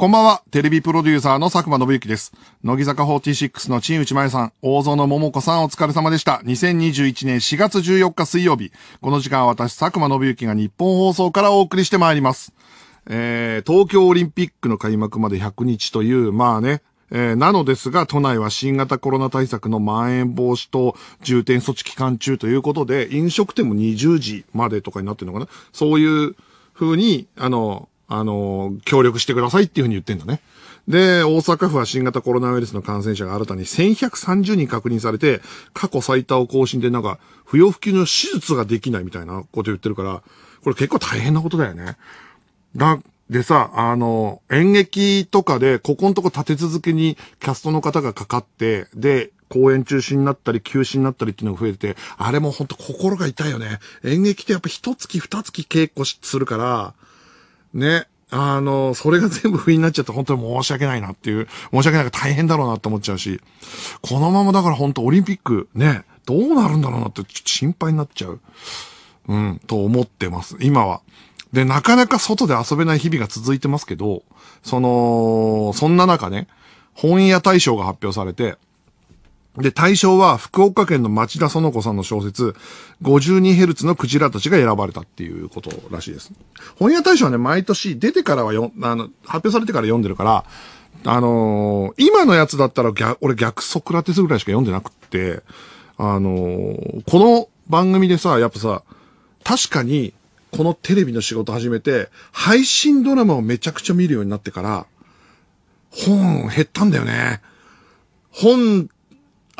こんばんは、テレビプロデューサーの佐久間信之です。乃木坂46の陳内前さん、大園桃子さんお疲れ様でした。2021年4月14日水曜日、この時間は私、佐久間信之が日本放送からお送りしてまいります。えー、東京オリンピックの開幕まで100日という、まあね、えー、なのですが、都内は新型コロナ対策のまん延防止等重点措置期間中ということで、飲食店も20時までとかになってるのかなそういう風に、あの、あの、協力してくださいっていうふうに言ってんだね。で、大阪府は新型コロナウイルスの感染者が新たに1130人確認されて、過去最多を更新でなんか、不要不急の手術ができないみたいなこと言ってるから、これ結構大変なことだよね。だ、でさ、あの、演劇とかで、ここのとこ立て続けにキャストの方がかかって、で、公演中止になったり、休止になったりっていうのが増えてて、あれもほんと心が痛いよね。演劇ってやっぱ一月二月稽古するから、ね、あの、それが全部不意になっちゃって本当に申し訳ないなっていう、申し訳ないら大変だろうなって思っちゃうし、このままだから本当オリンピックね、どうなるんだろうなって心配になっちゃう。うん、と思ってます、今は。で、なかなか外で遊べない日々が続いてますけど、その、そんな中ね、本屋大賞が発表されて、で、対象は福岡県の町田園子さんの小説、52Hz のクジラたちが選ばれたっていうことらしいです。本屋大賞はね、毎年出てからはよ、あの、発表されてから読んでるから、あのー、今のやつだったら逆、俺逆ソクラテスぐらいしか読んでなくって、あのー、この番組でさ、やっぱさ、確かに、このテレビの仕事始めて、配信ドラマをめちゃくちゃ見るようになってから、本減ったんだよね。本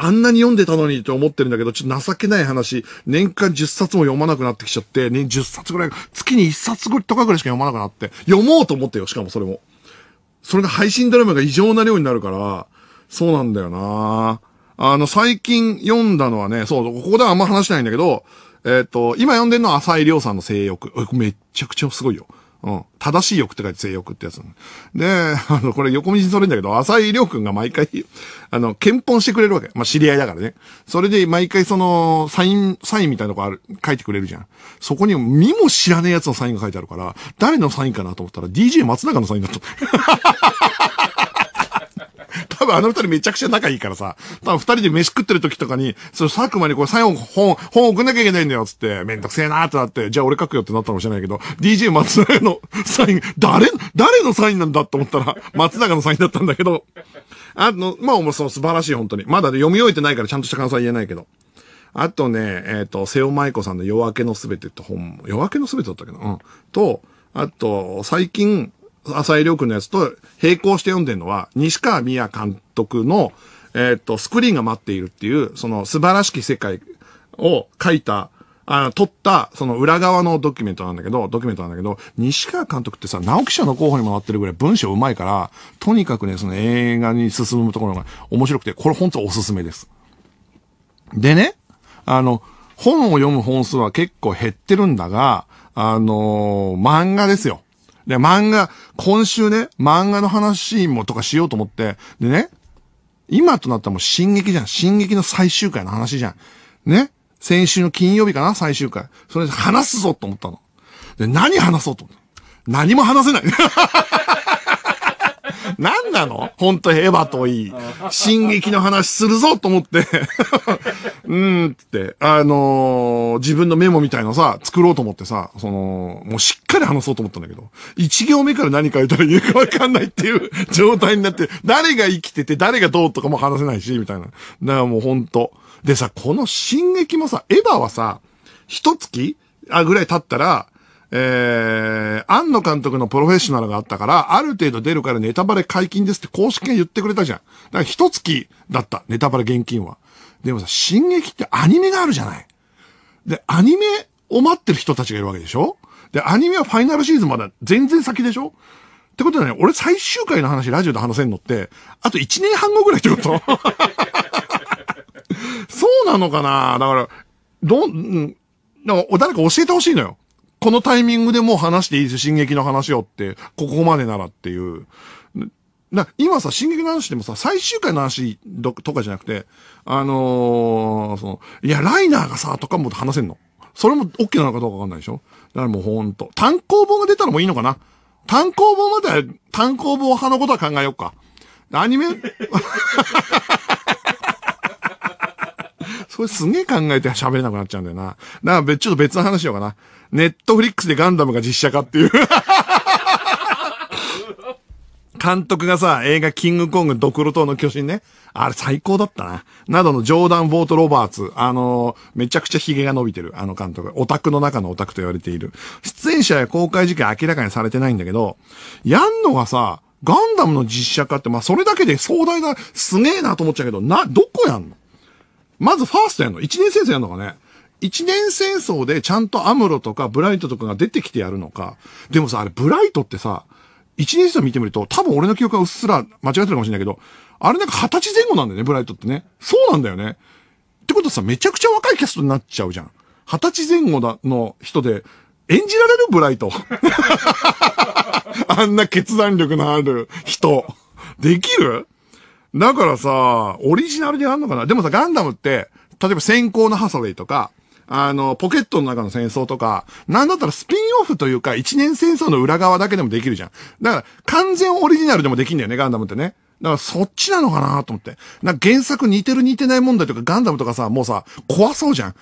あんなに読んでたのにと思ってるんだけど、ちょっと情けない話、年間10冊も読まなくなってきちゃって、年10冊ぐらい、月に1冊ぐらいとかぐらいしか読まなくなって、読もうと思ってよ、しかもそれも。それが配信ドラマが異常な量になるから、そうなんだよなあの、最近読んだのはね、そう、ここではあんま話しないんだけど、えっ、ー、と、今読んでるのは浅井亮さんの性欲。めっちゃくちゃすごいよ。うん。正しい欲って書いて性欲ってやつ。で、あの、これ横道にそれんだけど、浅井亮君が毎回、あの、検本してくれるわけ。まあ、知り合いだからね。それで毎回その、サイン、サインみたいなとこある、書いてくれるじゃん。そこに見も知らねえやつのサインが書いてあるから、誰のサインかなと思ったら、DJ 松永のサインだった。多分あの二人めちゃくちゃ仲いいからさ、多分二人で飯食ってる時とかに、その佐久間にこれ最後本、本送んなきゃいけないんだよ、つって、めんどくせえなーってなって、じゃあ俺書くよってなったかもしれないけど、DJ 松永のサイン、誰、誰のサインなんだと思ったら、松永のサインだったんだけど、あの、まあ、もうその素晴らしい、本当に。まだ、ね、読み終えてないからちゃんとした感想は言えないけど。あとね、えっ、ー、と、瀬尾舞子さんの夜明けのすべてって本、夜明けのすべてだったっけなうん。と、あと、最近、浅井亮君のやつと並行して読んでるのは、西川美也監督の、えっ、と、スクリーンが待っているっていう、その素晴らしき世界を書いた、あの、撮った、その裏側のドキュメントなんだけど、ドキュメントなんだけど、西川監督ってさ、直木賞の候補にもなってるぐらい文章うまいから、とにかくね、その映画に進むところが面白くて、これ本当おすすめです。でね、あの、本を読む本数は結構減ってるんだが、あのー、漫画ですよ。で、漫画、今週ね、漫画の話もとかしようと思って、でね、今となったらもう進撃じゃん。進撃の最終回の話じゃん。ね。先週の金曜日かな最終回。それで話すぞと思ったの。で、何話そうと思った何も話せない。何なの本当エヴァといい。進撃の話するぞと思ってうんって、あのー、自分のメモみたいのさ、作ろうと思ってさ、その、もうしっかり話そうと思ったんだけど、一行目から何か言ったら言うかわかんないっていう 状態になって、誰が生きてて誰がどうとかも話せないし、みたいな。だからもうほんと。でさ、この進撃もさ、エヴァはさ、一月あぐらい経ったら、えー、庵野監督のプロフェッショナルがあったから、ある程度出るからネタバレ解禁ですって公式が言ってくれたじゃん。だから一月だった、ネタバレ現金は。でもさ、進撃ってアニメがあるじゃない。で、アニメを待ってる人たちがいるわけでしょで、アニメはファイナルシーズンまだ全然先でしょってことだね、俺最終回の話ラジオで話せんのって、あと1年半後ぐらいってこと そうなのかなだから、どん、なんか、誰か教えてほしいのよ。このタイミングでもう話していいです進撃の話をって、ここまでならっていう。な、今さ、進撃の話でもさ、最終回の話とかじゃなくて、あのー、その、いや、ライナーがさ、とかも話せんの。それも OK なのかどうかわかんないでしょだからもうほんと。単行本が出たらもういいのかな単行本まで、は、単行本派のことは考えようか。アニメ それすげえ考えて喋れなくなっちゃうんだよな。だから、ちょっと別の話しようかな。ネットフリックスでガンダムが実写化っていう監督がさ、映画キングコングドクロ島の巨人ね。あれ最高だったな。などのジョーダン・ボート・ロバーツ。あのー、めちゃくちゃ髭が伸びてる。あの監督。オタクの中のオタクと言われている。出演者や公開事件明らかにされてないんだけど、やんのがさ、ガンダムの実写化って、まあ、それだけで壮大な、すげえなと思っちゃうけど、な、どこやんのまずファーストやんの ?1 年生やんのかね一年戦争でちゃんとアムロとかブライトとかが出てきてやるのか。でもさ、あれブライトってさ、一年戦争見てみると、多分俺の記憶はうっすら間違ってるかもしれないけど、あれなんか二十歳前後なんだよね、ブライトってね。そうなんだよね。ってことさ、めちゃくちゃ若いキャストになっちゃうじゃん。二十歳前後だの人で、演じられるブライト。あんな決断力のある人。できるだからさ、オリジナルでやんのかなでもさ、ガンダムって、例えば先行のハサウェイとか、あの、ポケットの中の戦争とか、なんだったらスピンオフというか、一年戦争の裏側だけでもできるじゃん。だから、完全オリジナルでもできんだよね、ガンダムってね。だからそっちなのかなと思って。なんか原作似てる似てない問題とかガンダムとかさ、もうさ、怖そうじゃん。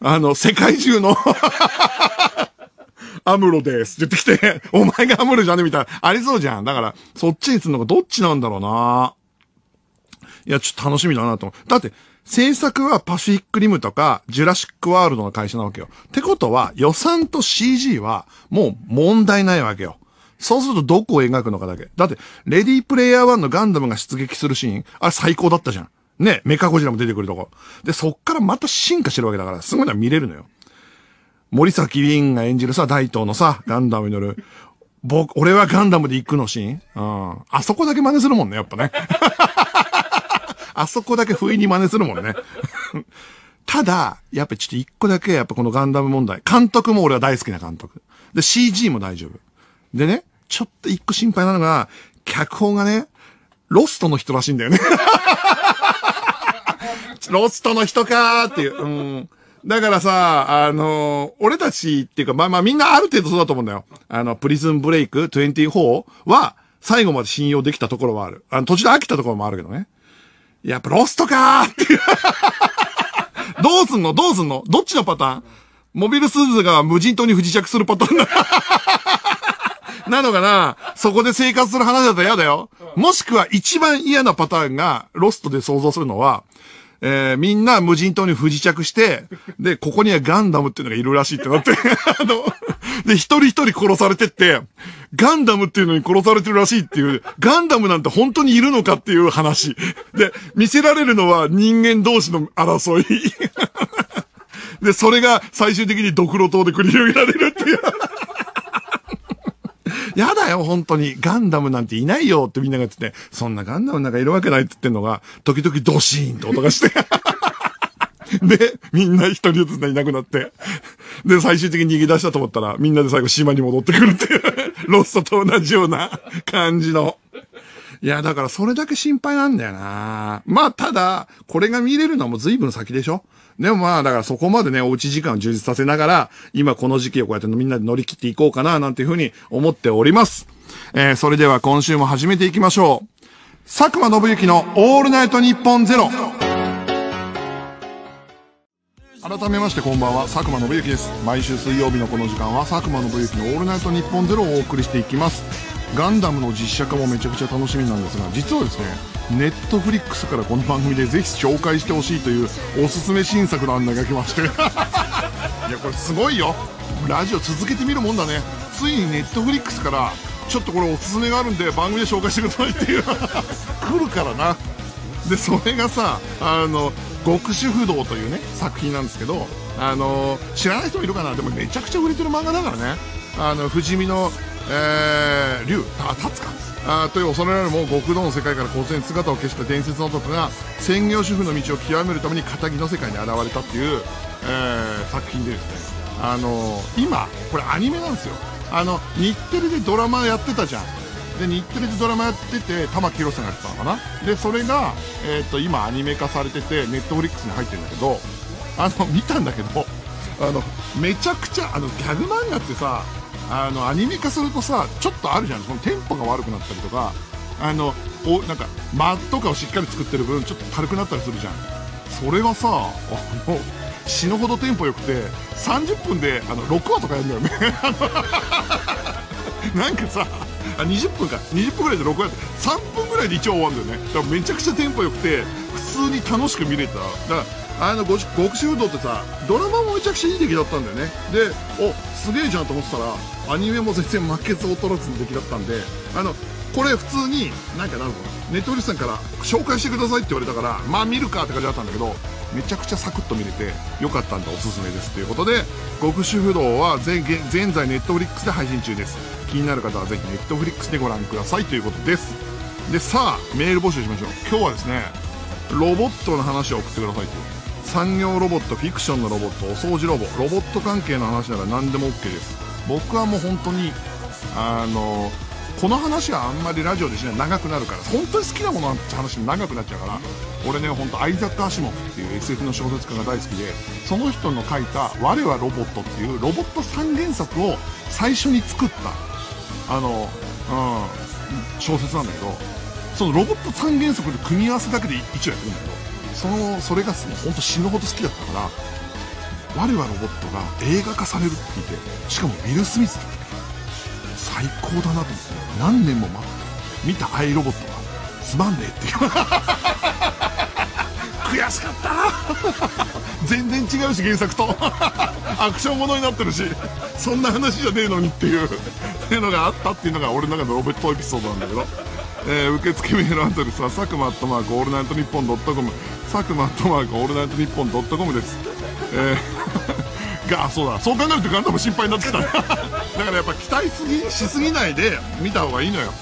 あの、世界中の アムロですって言ってきて、お前がアムロじゃねみたいな、ありそうじゃん。だから、そっちにするのがどっちなんだろうないや、ちょっと楽しみだなと思う。だって、制作はパシフィックリムとか、ジュラシックワールドの会社なわけよ。ってことは、予算と CG は、もう問題ないわけよ。そうするとどこを描くのかだけ。だって、レディープレイヤー1のガンダムが出撃するシーン、あれ最高だったじゃん。ね、メカゴジラも出てくるとこ。で、そっからまた進化してるわけだから、すごいのは見れるのよ。森崎凛ンが演じるさ、大東のさ、ガンダムに乗る、僕、俺はガンダムで行くのシーン。うん。あそこだけ真似するもんね、やっぱね。あそこだけ不意に真似するもんね。ただ、やっぱちょっと一個だけ、やっぱこのガンダム問題。監督も俺は大好きな監督。で、CG も大丈夫。でね、ちょっと一個心配なのが、脚本がね、ロストの人らしいんだよね。ロストの人かーっていう。うん。だからさ、あのー、俺たちっていうか、まあまあみんなある程度そうだと思うんだよ。あの、プリズンブレイク24は、最後まで信用できたところはある。あの、途中で飽きたところもあるけどね。やっぱロストかーっていう どうすんのどうすんのどっちのパターンモビルスーツが無人島に不時着するパターンだ なのかなそこで生活する話だと嫌だよ。もしくは一番嫌なパターンがロストで想像するのは、えー、みんな無人島に不時着して、で、ここにはガンダムっていうのがいるらしいってなって、あの、で、一人一人殺されてって、ガンダムっていうのに殺されてるらしいっていう、ガンダムなんて本当にいるのかっていう話。で、見せられるのは人間同士の争い。で、それが最終的にドクロ島で繰り広げられるっていう。やだよ、本当に。ガンダムなんていないよってみんなが言ってて、そんなガンダムなんかいるわけないって言ってんのが、時々ドシーンって音がして。で、みんな一人ずついなくなって。で、最終的に逃げ出したと思ったら、みんなで最後島に戻ってくるっていう、ロストと同じような感じの。いや、だからそれだけ心配なんだよな。まあ、ただ、これが見れるのはもう随分先でしょでもまあ、だからそこまでね、おうち時間を充実させながら、今この時期をこうやってみんなで乗り切っていこうかな、なんていうふうに思っております。えー、それでは今週も始めていきましょう。佐久間信之のオールナイトニッポンゼロ。改めましてこんばんは佐久間信之です毎週水曜日のこの時間は佐久間信之の「オールナイトニッポンゼロをお送りしていきますガンダムの実写化もめちゃくちゃ楽しみなんですが実はですねネットフリックスからこの番組でぜひ紹介してほしいというおすすめ新作の案内が来まして いやこれすごいよラジオ続けてみるもんだねついにネットフリックスからちょっとこれおすすめがあるんで番組で紹介してくださいっていう 来るからなでそれがさあの極主不動というね作品なんですけどあの知らない人もいるかなでもめちゃくちゃ売れてる漫画だからねあの不死身のえー、竜、立つかあという恐れられるも極道の世界から突然姿を消した伝説の男が専業主婦の道を極めるために仇の世界に現れたっていう、えー、作品でですね、あのー、今、これアニメなんですよあの日テレでドラマやってたじゃんで日テレでドラマやってて玉木宏さんがやってたのかなでそれが、えーと今アニメ化されててネットフリックスに入ってるんだけどあの見たんだけどあのめちゃくちゃあのギャグ漫画ってさあのアニメ化するとさちょっとあるじゃんそのテンポが悪くなったりとかあのおなんか間とかをしっかり作ってる分ちょっと軽くなったりするじゃんそれがさあの死ぬほどテンポよくて30分であの6話とかやるんだよね なんかさあ20分か20分ぐらいで6話やって3分ぐらいで一応終わるんだよねだからめちゃくちゃテンポよくて普通に楽しく見れただからあの極主動ってさドラマもめちゃくちゃいい出来だったんだよねでおすげえじゃんと思ってたらアニメも全然負けず劣らずの出来だったんであのこれ普通に何かなるかなネットフリスさんから紹介してくださいって言われたからまあ見るかって感じだったんだけどめちゃくちゃサクッと見れてよかったんでおすすめですということで極主不動は現現在ネットフリックスで配信中です気になる方はぜひネットフリックスでご覧くださいということですでさあメール募集しましょう今日はですねロボットの話を送ってくださいとい産業ロボットフィクションのロボットお掃除ロボロボット関係の話なら何でも OK です僕はもう本当にあのこの話はあんまりラジオでしない長くなるから本当に好きなものの話も長くなっちゃうから俺ね本当アイザック・アシモフっていう SF の小説家が大好きでその人の書いた「我はロボット」っていうロボット三原作を最初に作ったあの、うん、小説なんだけどそのロボット三原則の組み合わせだけで1話やってるんだけどそのそれが本当死ぬほど好きだったから「我はロボット」が映画化されるって聞いてしかもウィル・スミス最高だなと思って何年も待って見た「アイロボット」がつまんねえっていう悔しかった 全然違うし原作と アクションものになってるしそんな話じゃねえのにっていうっていうのがあったっていうのが俺の中のロボットエピソードなんだけどえー、受付メールアドレスは佐久間アットマークオールナイトニッポンドットコム佐久間とマークオールナイトニッポンドットコムです、えー、がそうだそう考えるとガンダム心配になってきた だからやっぱ期待すぎしすぎないで見た方がいいのよ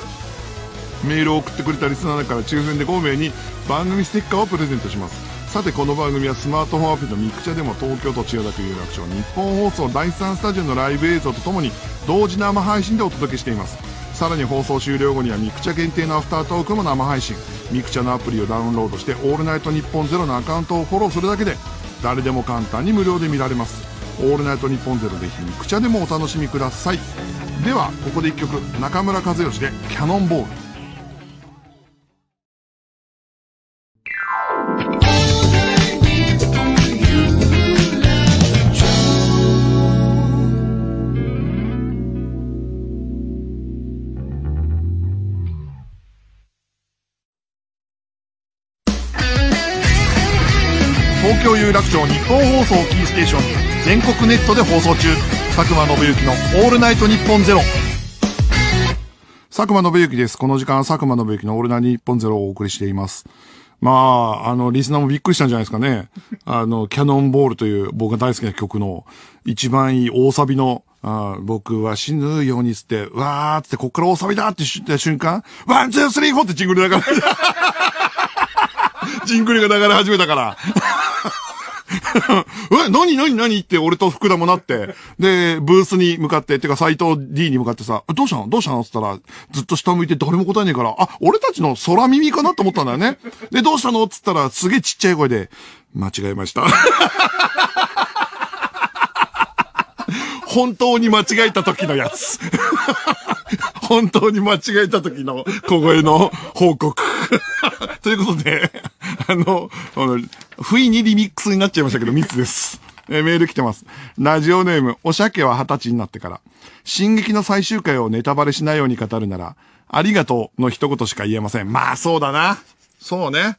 メールを送ってくれたリスナーの中から抽選で5名に番組ステッカーをプレゼントしますさてこの番組はスマートフォンアプリのミクチャでも東京都千代田区有楽町日本放送第3スタジオのライブ映像とともに同時生配信でお届けしていますさらに放送終了後にはミクチャ限定のアフタートークも生配信ミクチャのアプリをダウンロードして「オールナイトニッポンゼロのアカウントをフォローするだけで誰でも簡単に無料で見られます「オールナイトニッポンゼロぜひミクチャでもお楽しみくださいではここで1曲中村和義で「キャノンボール」有楽町日本放送キーステーションに全国ネットで放送中佐久間信之の「オールナイトニッポンゼロ佐久間信之ですこの時間佐久間信之の「オールナイトニッポンゼロをお送りしていますまあ、あの、リスナーもびっくりしたんじゃないですかね。あの、キャノンボールという僕が大好きな曲の一番いい大サビの、あ僕は死ぬようにつって、わーってこっから大サビだって言った瞬間、ワン、ツー、スリー、フォーってジングル流れ、ジングルが流れ始めたから。え、何何何って俺と福田もなって、で、ブースに向かって、ってか斎藤 D に向かってさ、どうしたのどうしたのって言ったら、ずっと下向いて誰も答えねえから、あ、俺たちの空耳かなと思ったんだよね。で、どうしたのって言ったら、すげえちっちゃい声で、間違えました。本当に間違えた時のやつ。本当に間違えた時の小声の報告。ということで、あの、あの、不意にリミックスになっちゃいましたけど、ミツです。えメール来てます。ラジオネーム、おしゃけは二十歳になってから。進撃の最終回をネタバレしないように語るなら、ありがとうの一言しか言えません。まあそうだな。そうね。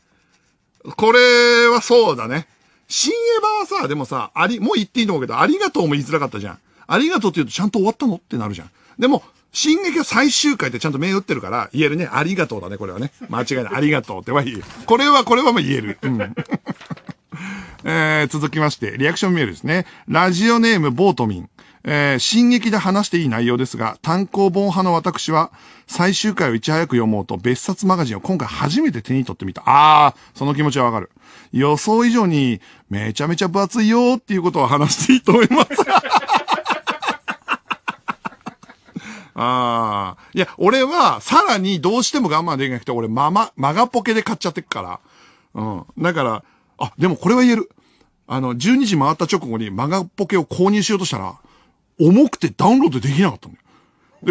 これはそうだね。新エヴァはさ、でもさ、あり、もう言っていいと思うけど、ありがとうも言いづらかったじゃん。ありがとうって言うとちゃんと終わったのってなるじゃん。でも、進撃は最終回ってちゃんと銘打ってるから、言えるね。ありがとうだね、これはね。間違いない。ありがとうってはいい。これは、これはもう言える。うん。えー、続きまして、リアクションメールですね。ラジオネーム、ボートミン。えー、進撃で話していい内容ですが、単行本派の私は、最終回をいち早く読もうと、別冊マガジンを今回初めて手に取ってみた。あー、その気持ちはわかる。予想以上に、めちゃめちゃ分厚いよーっていうことを話していいと思います。ああ。いや、俺は、さらにどうしても我慢できなくて、俺、まま、マガポケで買っちゃってっから。うん。だから、あ、でもこれは言える。あの、12時回った直後にマガポケを購入しようとしたら、重くてダウンロードできなかったんだ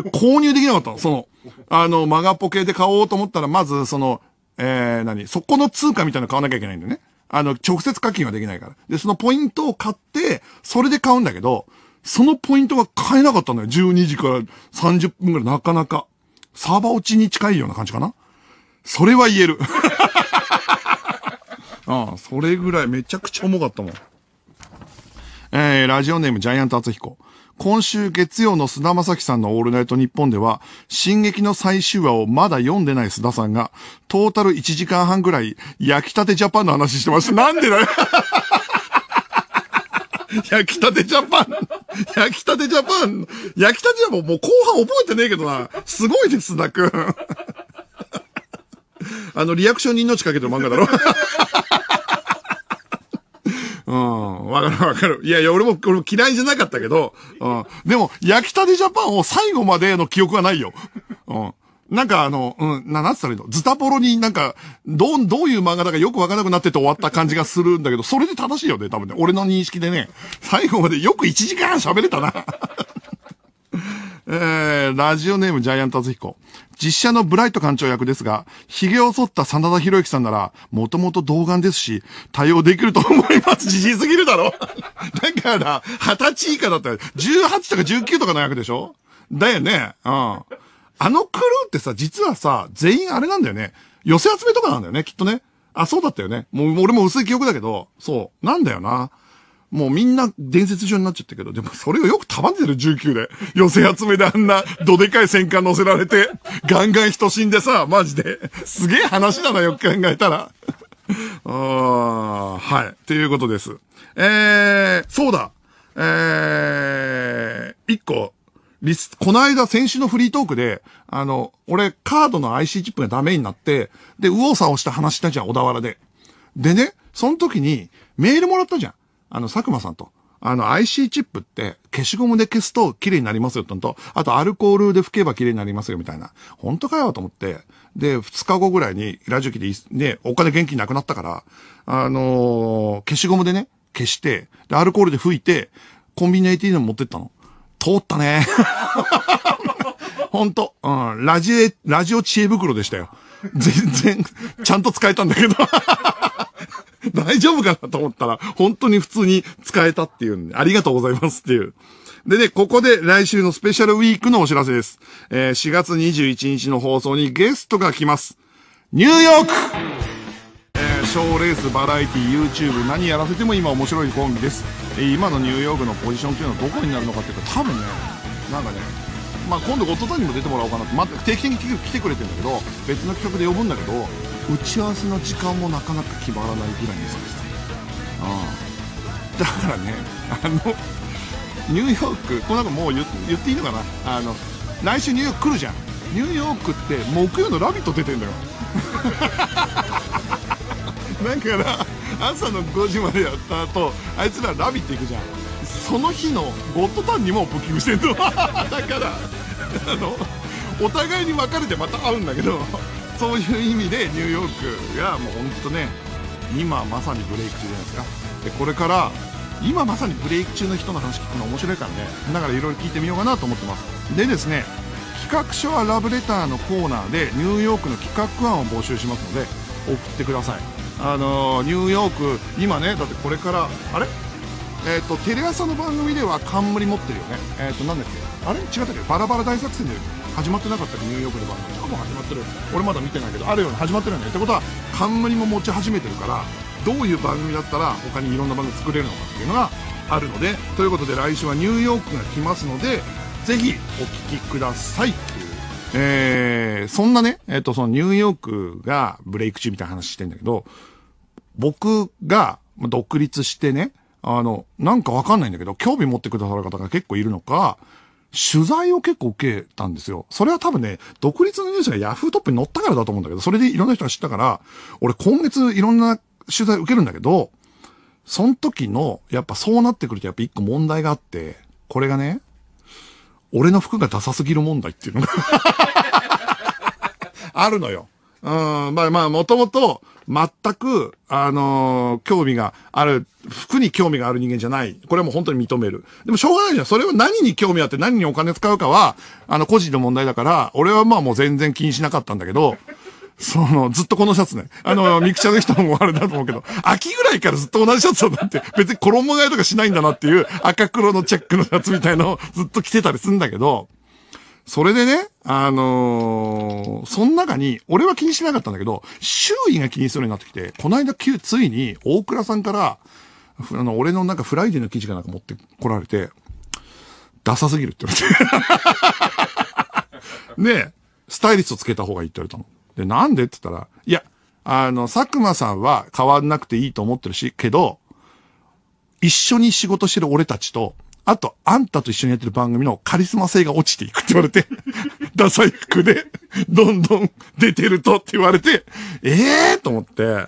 よ。で、購入できなかったの。その、あの、マガポケで買おうと思ったら、まず、その、えー、何そこの通貨みたいなの買わなきゃいけないんだよね。あの、直接課金はできないから。で、そのポイントを買って、それで買うんだけど、そのポイントが変えなかったんだよ。12時から30分ぐらい、なかなか。サーバー落ちに近いような感じかな。それは言える。ああ、それぐらいめちゃくちゃ重かったもん。えー、ラジオネームジャイアント厚彦。今週月曜の菅田正樹さんのオールナイト日本では、進撃の最終話をまだ読んでない菅田さんが、トータル1時間半ぐらい焼きたてジャパンの話してました。なんでだよ焼きたてジャパン。焼きたてジャパン。焼きたてジャパンもう後半覚えてねえけどな。すごいです、なくん。あの、リアクションに命かけてる漫画だろ。うん。わかるわかる。いやいや、俺も、俺も嫌いじゃなかったけど、うん。でも、焼きたてジャパンを最後までの記憶はないよ。うん。なんかあの、うん、な、なんつったらいいのズタボロになんか、どう、どういう漫画だかよくわからなくなってて終わった感じがするんだけど、それで正しいよね、多分ね。俺の認識でね。最後までよく1時間喋れたな。えー、ラジオネームジャイアントヒコ。実写のブライト館長役ですが、髭を剃った真田広之さんなら、もともと童顔ですし、対応できると思います。自信すぎるだろ だから、二十歳以下だったら、18とか19とかの役でしょだよね。うん。あのクルーってさ、実はさ、全員あれなんだよね。寄せ集めとかなんだよね、きっとね。あ、そうだったよね。もう、俺も薄い記憶だけど、そう。なんだよな。もうみんな伝説上になっちゃったけど、でもそれをよく束ねてる19で。寄せ集めであんな、どでかい戦艦乗せられて、ガンガン人死んでさ、マジで。すげえ話だな、よく考えたら。ああ、はい。ということです。えー、そうだ。えー、一個リス、この間先週のフリートークで、あの、俺、カードの IC チップがダメになって、で、右往左往した話したじゃん、小田原で。でね、その時に、メールもらったじゃん。あの、佐久間さんと。あの、IC チップって、消しゴムで消すと綺麗になりますよと、あとアルコールで拭けば綺麗になりますよみたいな。本当かよと思って。で、二日後ぐらいに、ラジオ機で、ね、お金元気なくなったから、あのー、消しゴムでね、消して、で、アルコールで拭いて、コンビニ a t の持ってったの。通ったね。ほんと、うん、ラジエ、ラジオ知恵袋でしたよ。全然、ちゃんと使えたんだけど。大丈夫かなと思ったら、本当に普通に使えたっていうんで、ありがとうございますっていう。でね、ここで来週のスペシャルウィークのお知らせです。えー、4月21日の放送にゲストが来ます。ニューヨーク賞レースバラエティ YouTube 何やらせても今面白いコンビです今のニューヨークのポジションっていうのはどこになるのかっていうと多分ねなんかねまあ、今度「ゴッドタン」にも出てもらおうかなと、まあ、定期的に来てくれてるんだけど別の企画で呼ぶんだけど打ち合わせの時間もなかなか決まらないぐらいにそうですだからねあのニューヨークこの中もう言っていいのかなあの来週ニューヨーク来るじゃんニューヨークって木曜の「ラビット!」出てんだよだから朝の5時までやった後あいつら「ラビット!」行くじゃんその日のゴッドタンにもブッキングしてるの だからあのお互いに別れてまた会うんだけどそういう意味でニューヨークがもうほんとね今まさにブレイク中じゃないですかでこれから今まさにブレイク中の人の話聞くの面白いからねだからいろいろ聞いてみようかなと思ってますでですね企画書はラブレターのコーナーでニューヨークの企画案を募集しますので送ってくださいあのニューヨーク今ねだってこれからあれえっ、ー、とテレ朝の番組では冠持ってるよねえっ、ー、となんだっけあれ違ったっけバラバラ大作戦で始まってなかったっけニューヨークの番組多分始まってる俺まだ見てないけどあるよね始まってるよねってことは冠も持ち始めてるからどういう番組だったら他にいろんな番組作れるのかっていうのがあるのでということで来週はニューヨークが来ますのでぜひお聴きくださいっていうえー、そんなね、えっ、ー、と、そのニューヨークがブレイク中みたいな話してんだけど、僕が独立してね、あの、なんかわかんないんだけど、興味持ってくださる方が結構いるのか、取材を結構受けたんですよ。それは多分ね、独立のニュースがヤフートップに載ったからだと思うんだけど、それでいろんな人が知ったから、俺今月いろんな取材受けるんだけど、その時の、やっぱそうなってくるとやっぱ一個問題があって、これがね、俺の服がダサすぎる問題っていうのが あるのよ。うん、まあまあ、もともと、全く、あのー、興味がある、服に興味がある人間じゃない。これはもう本当に認める。でもしょうがないじゃん。それは何に興味あって何にお金使うかは、あの、個人の問題だから、俺はまあもう全然気にしなかったんだけど、その、ずっとこのシャツね。あの、ミクチャの人もあれだと思うけど、秋ぐらいからずっと同じシャツだって、別に衣替えとかしないんだなっていう赤黒のチェックのシャツみたいのをずっと着てたりするんだけど、それでね、あのー、その中に、俺は気にしなかったんだけど、周囲が気にするようになってきて、この間、急、ついに、大倉さんから、あの、俺のなんかフライデーの記事かなんか持ってこられて、ダサすぎるって言われて。え、スタイリストつけた方がいいって言われたの。で、なんでって言ったら、いや、あの、佐久間さんは変わんなくていいと思ってるし、けど、一緒に仕事してる俺たちと、あと、あんたと一緒にやってる番組のカリスマ性が落ちていくって言われて、ダサい服で、どんどん出てるとって言われて、ええー、と思って。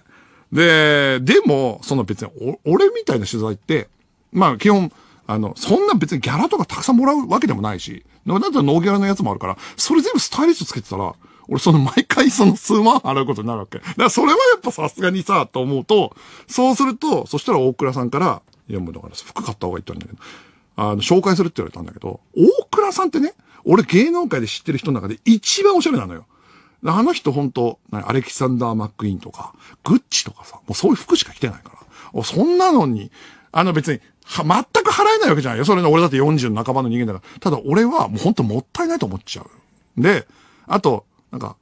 で、でも、その別にお、俺みたいな取材って、まあ基本、あの、そんな別にギャラとかたくさんもらうわけでもないし、だってノーギャラのやつもあるから、それ全部スタイリストつけてたら、俺その毎回その数万払うことになるわけ。だからそれはやっぱさすがにさ、と思うと、そうすると、そしたら大倉さんから、いやもうだから服買った方がいいって言われたんだけど、あの、紹介するって言われたんだけど、大倉さんってね、俺芸能界で知ってる人の中で一番おしゃれなのよ。あの人本当アレキサンダー・マック・イーンとか、グッチとかさ、もうそういう服しか着てないから。そんなのに、あの別に、は、全く払えないわけじゃないよ。それの俺だって40の半ばの人間だから。ただ俺はもうんともったいないと思っちゃう。で、あと、なんか、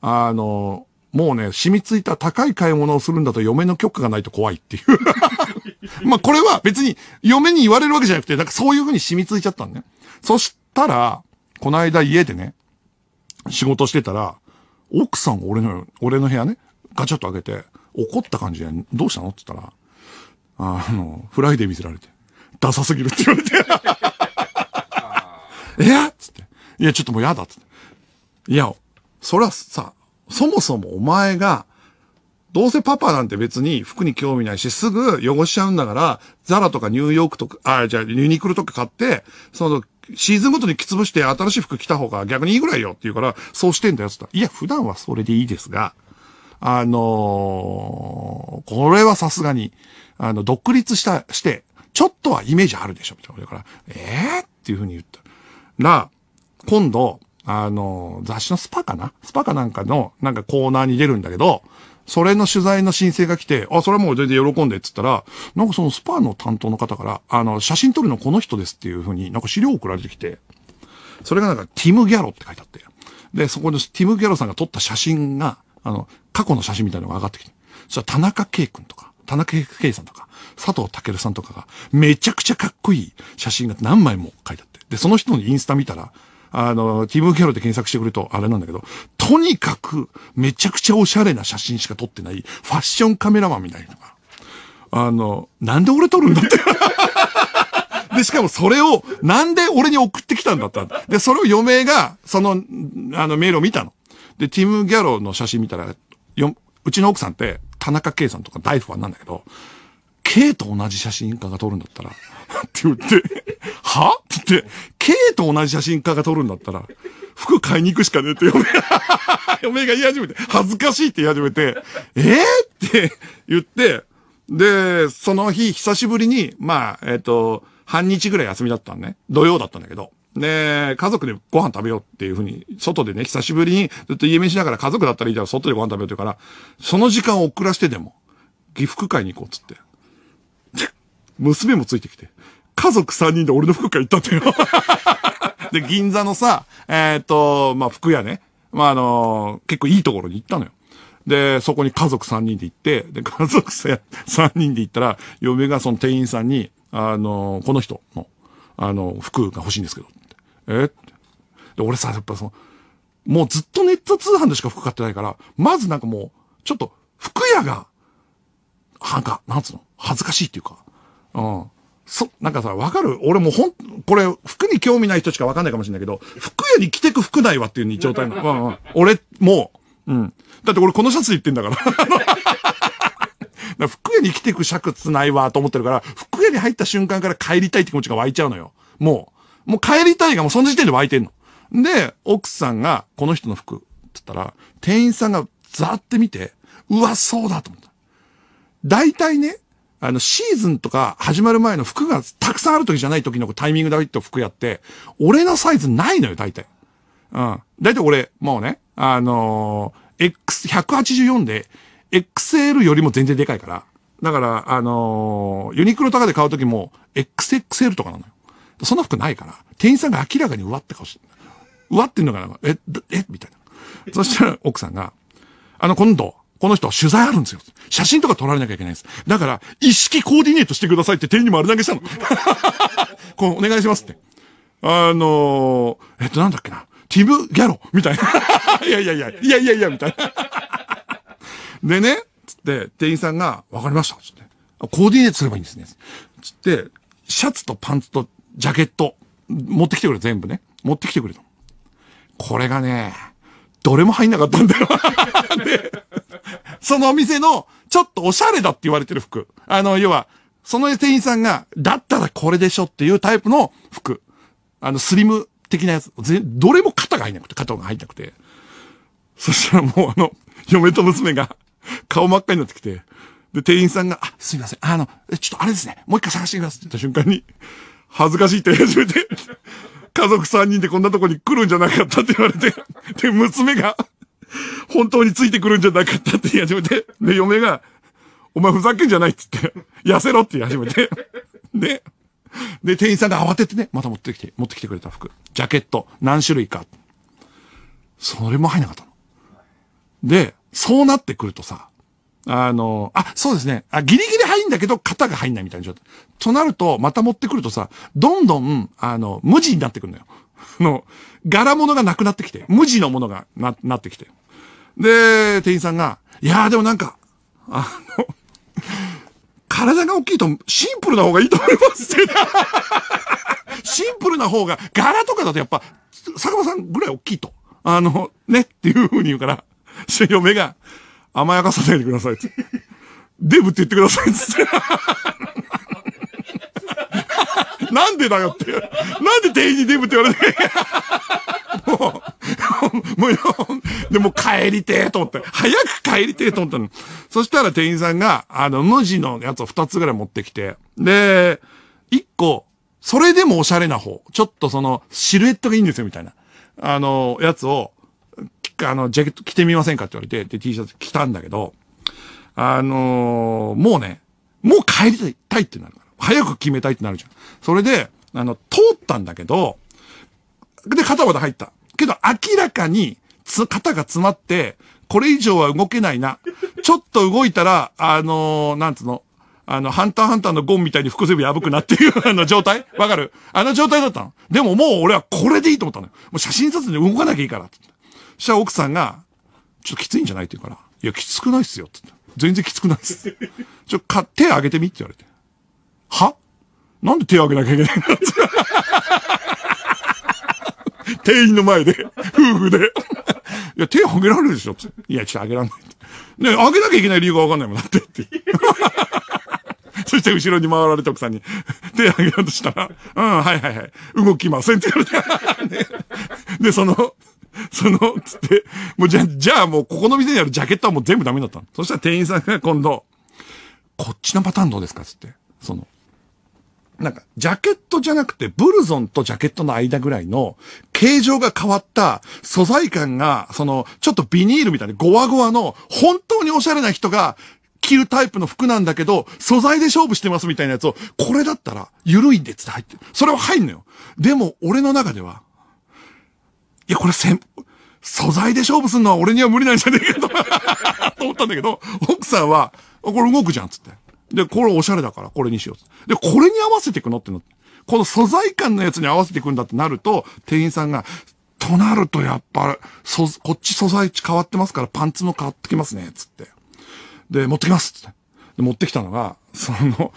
あの、もうね、染みついた高い買い物をするんだと嫁の許可がないと怖いっていう まあこれは別に嫁に言われるわけじゃなくて、なんかそういう風に染みついちゃったんね。そしたら、この間家でね、仕事してたら、奥さんが俺の、俺の部屋ね、ガチャッと開けて、怒った感じで、どうしたのって言ったら、あの、フライデー見せられて、ダサすぎるって言われて えっつって。いや、ちょっともうやだっつって。いや、そらさ、そもそもお前が、どうせパパなんて別に服に興味ないし、すぐ汚しちゃうんだから、ザラとかニューヨークとか、あ、じゃあユニクロとか買って、その、シーズンごとに着潰して新しい服着た方が逆にいいぐらいよって言うから、そうしてんだよって言ったら、いや、普段はそれでいいですが、あのー、これはさすがに、あの、独立した、して、ちょっとはイメージあるでしょ、みたいな。だから、ええー、っていうふうに言ったら、今度、あの、雑誌のスパかなスパかなんかの、なんかコーナーに出るんだけど、それの取材の申請が来て、あ、それはもう全然喜んでっつったら、なんかそのスパの担当の方から、あの、写真撮るのこの人ですっていうふうになんか資料送られてきて、それがなんかティム・ギャロって書いてあって。で、そこでティム・ギャロさんが撮った写真が、あの、過去の写真みたいなのが上がってきて、そしたら田中圭君とか、田中圭さんとか、佐藤健さんとかが、めちゃくちゃかっこいい写真が何枚も書いてあって。で、その人のインスタ見たら、あの、ティム・キャロで検索してくれと、あれなんだけど、とにかく、めちゃくちゃおしゃれな写真しか撮ってない、ファッションカメラマンみたいなのが、あの、なんで俺撮るんだって。で、しかもそれを、なんで俺に送ってきたんだったんだ。で、それを嫁が、その、あの、メールを見たの。で、ティム・ギャロの写真見たら、よ、うちの奥さんって、田中圭さんとか大ファンなんだけど、K と同じ写真家が撮るんだったら、って言って、はって言って、K と同じ写真家が撮るんだったら、服買いに行くしかねえって嫁が、嫁が言い始めて、恥ずかしいって言い始めて、えー、って言って、で、その日、久しぶりに、まあ、えっ、ー、と、半日ぐらい休みだったんね。土曜だったんだけど。で、家族でご飯食べようっていうふうに、外でね、久しぶりにずっと家飯しながら家族だったらいいだん、外でご飯食べようって言うから、その時間を遅らしてでも、岐阜会に行こうっつって。娘もついてきて、家族3人で俺の服買い行ったんだよ。で、銀座のさ、えー、っと、まあ、服屋ね。まあ、あのー、結構いいところに行ったのよ。で、そこに家族3人で行って、で、家族3人で行ったら、嫁がその店員さんに、あのー、この人の、あのー、服が欲しいんですけど、えって。で、俺さ、やっぱその、もうずっとネット通販でしか服買ってないから、まずなんかもう、ちょっと、服屋が、なんか、なんつうの恥ずかしいっていうか、うん。そ、なんかさ、わかる俺もほん、これ、服に興味ない人しかわかんないかもしれないけど、服屋に着てく服ないわっていう日曜体の。うんうん。俺、もう、うん。だって俺このシャツで言ってんだから。服屋に着てくシャツないわと思ってるから、服屋に入った瞬間から帰りたいって気持ちが湧いちゃうのよ。もう。もう帰りたいがもうその時点で湧いてんの。で、奥さんが、この人の服、つったら、店員さんがザーって見て、うわ、そうだと思った。大体ね、あの、シーズンとか始まる前の服がたくさんある時じゃない時のタイミングだと服やって、俺のサイズないのよ、大体。うん。大体俺、もうね、あのー、X、184で、XL よりも全然でかいから。だから、あのー、ユニクロとかで買う時も、XXL とかなのよ。そんな服ないから、店員さんが明らかにうわって顔して、うわってんのかなえ、えみたいな。そしたら奥さんが、あの、今度、この人は取材あるんですよ。写真とか撮られなきゃいけないんです。だから、一式コーディネートしてくださいって店員に丸投げしたの。こう、お願いしますって。あのー、えっと、なんだっけな。ティム・ギャロみたいな。いやいやいや、いやいやいや、みたいな。でね、つって、店員さんが、わかりました。つって。コーディネートすればいいんですね。つって、シャツとパンツとジャケット、持ってきてくれ、全部ね。持ってきてくれと。これがね、どれも入んなかったんだよ。で、そのお店の、ちょっとおしゃれだって言われてる服。あの、要は、その店員さんが、だったらこれでしょっていうタイプの服。あの、スリム的なやつ。どれも肩が入んなくて、肩が入んなくて。そしたらもうあの、嫁と娘が、顔真っ赤になってきて、で、店員さんが、あ、すいません、あの、ちょっとあれですね、もう一回探してみますって言った瞬間に、恥ずかしいって言い始めて、家族3人でこんなとこに来るんじゃなかったって言われて、で、娘が、本当についてくるんじゃなかったって言い始めて、で、嫁が、お前ふざけんじゃないって言って、痩せろって言い始めて、で、で、店員さんが慌ててね、また持ってきて、持ってきてくれた服。ジャケット、何種類か。それも入んなかったの。で、そうなってくるとさ、あの、あ、そうですね。あ、ギリギリ入んだけど、型が入んないみたいな状態。となると、また持ってくるとさ、どんどん、あの、無地になってくるのよ。の、柄物がなくなってきて、無地のものがな、なってきて。で、店員さんが、いやーでもなんか、あの、体が大きいとシンプルな方がいいと思いますって。シンプルな方が、柄とかだとやっぱ、坂本間さんぐらい大きいと。あの、ね、っていう風に言うから、嫁が、甘やかさないでくださいって。デブって言ってくださいって。なんでだよって。なんで店員にデブって言われて。もう、もう、でも帰りてえと思って。早く帰りてえと思ったの。そしたら店員さんが、あの、無地のやつを二つぐらい持ってきて。で、一個、それでもおしゃれな方。ちょっとその、シルエットがいいんですよ、みたいな。あの、やつを、あの、ジャケット着てみませんかって言われて、で、T シャツ着たんだけど、あのー、もうね、もう帰りたいってなるから。早く決めたいってなるじゃん。それで、あの、通ったんだけど、で、肩まで入った。けど、明らかに、つ、肩が詰まって、これ以上は動けないな。ちょっと動いたら、あのー、なんつうの、あの、ハンターハンターのゴンみたいに複数部破くなっていう あの状態わかるあの状態だったの。でももう俺はこれでいいと思ったのよ。もう写真撮影で動かなきゃいいから。そしたら奥さんが、ちょっときついんじゃないって言うから、いや、きつくないっすよ。って全然きつくないっす。ちょ、か、手て上げてみって言われて。はなんで手を挙げなきゃいけないんだ店員の前で、夫婦で。いや、手をあげられるでしょいや、ちょっとあげらんないね、あげなきゃいけない理由がわかんないもんだってって。そして後ろに回られた奥さんに、手をあげようとしたら、うん、はいはいはい、動きませんって言われて。ね、で、その、その、つって、もうじゃ、じゃあもうここの店にあるジャケットはもう全部ダメだったの。そしたら店員さんが今度、こっちのパターンどうですかつって。その、なんか、ジャケットじゃなくて、ブルゾンとジャケットの間ぐらいの、形状が変わった、素材感が、その、ちょっとビニールみたいな、ゴワゴワの、本当におしゃれな人が、着るタイプの服なんだけど、素材で勝負してますみたいなやつを、これだったら、緩いんでつって入ってる。それは入んのよ。でも、俺の中では、いや、これせ素材で勝負すんのは俺には無理なんじゃねえかと と思ったんだけど、奥さんは、これ動くじゃん、つって。で、これおしゃれだから、これにしよう。で、これに合わせていくのってのこの素材感のやつに合わせていくんだってなると、店員さんが、となるとやっぱ、そ、こっち素材変わってますからパンツも変わってきますね、つって。で、持ってきますって。で、持ってきたのが、その、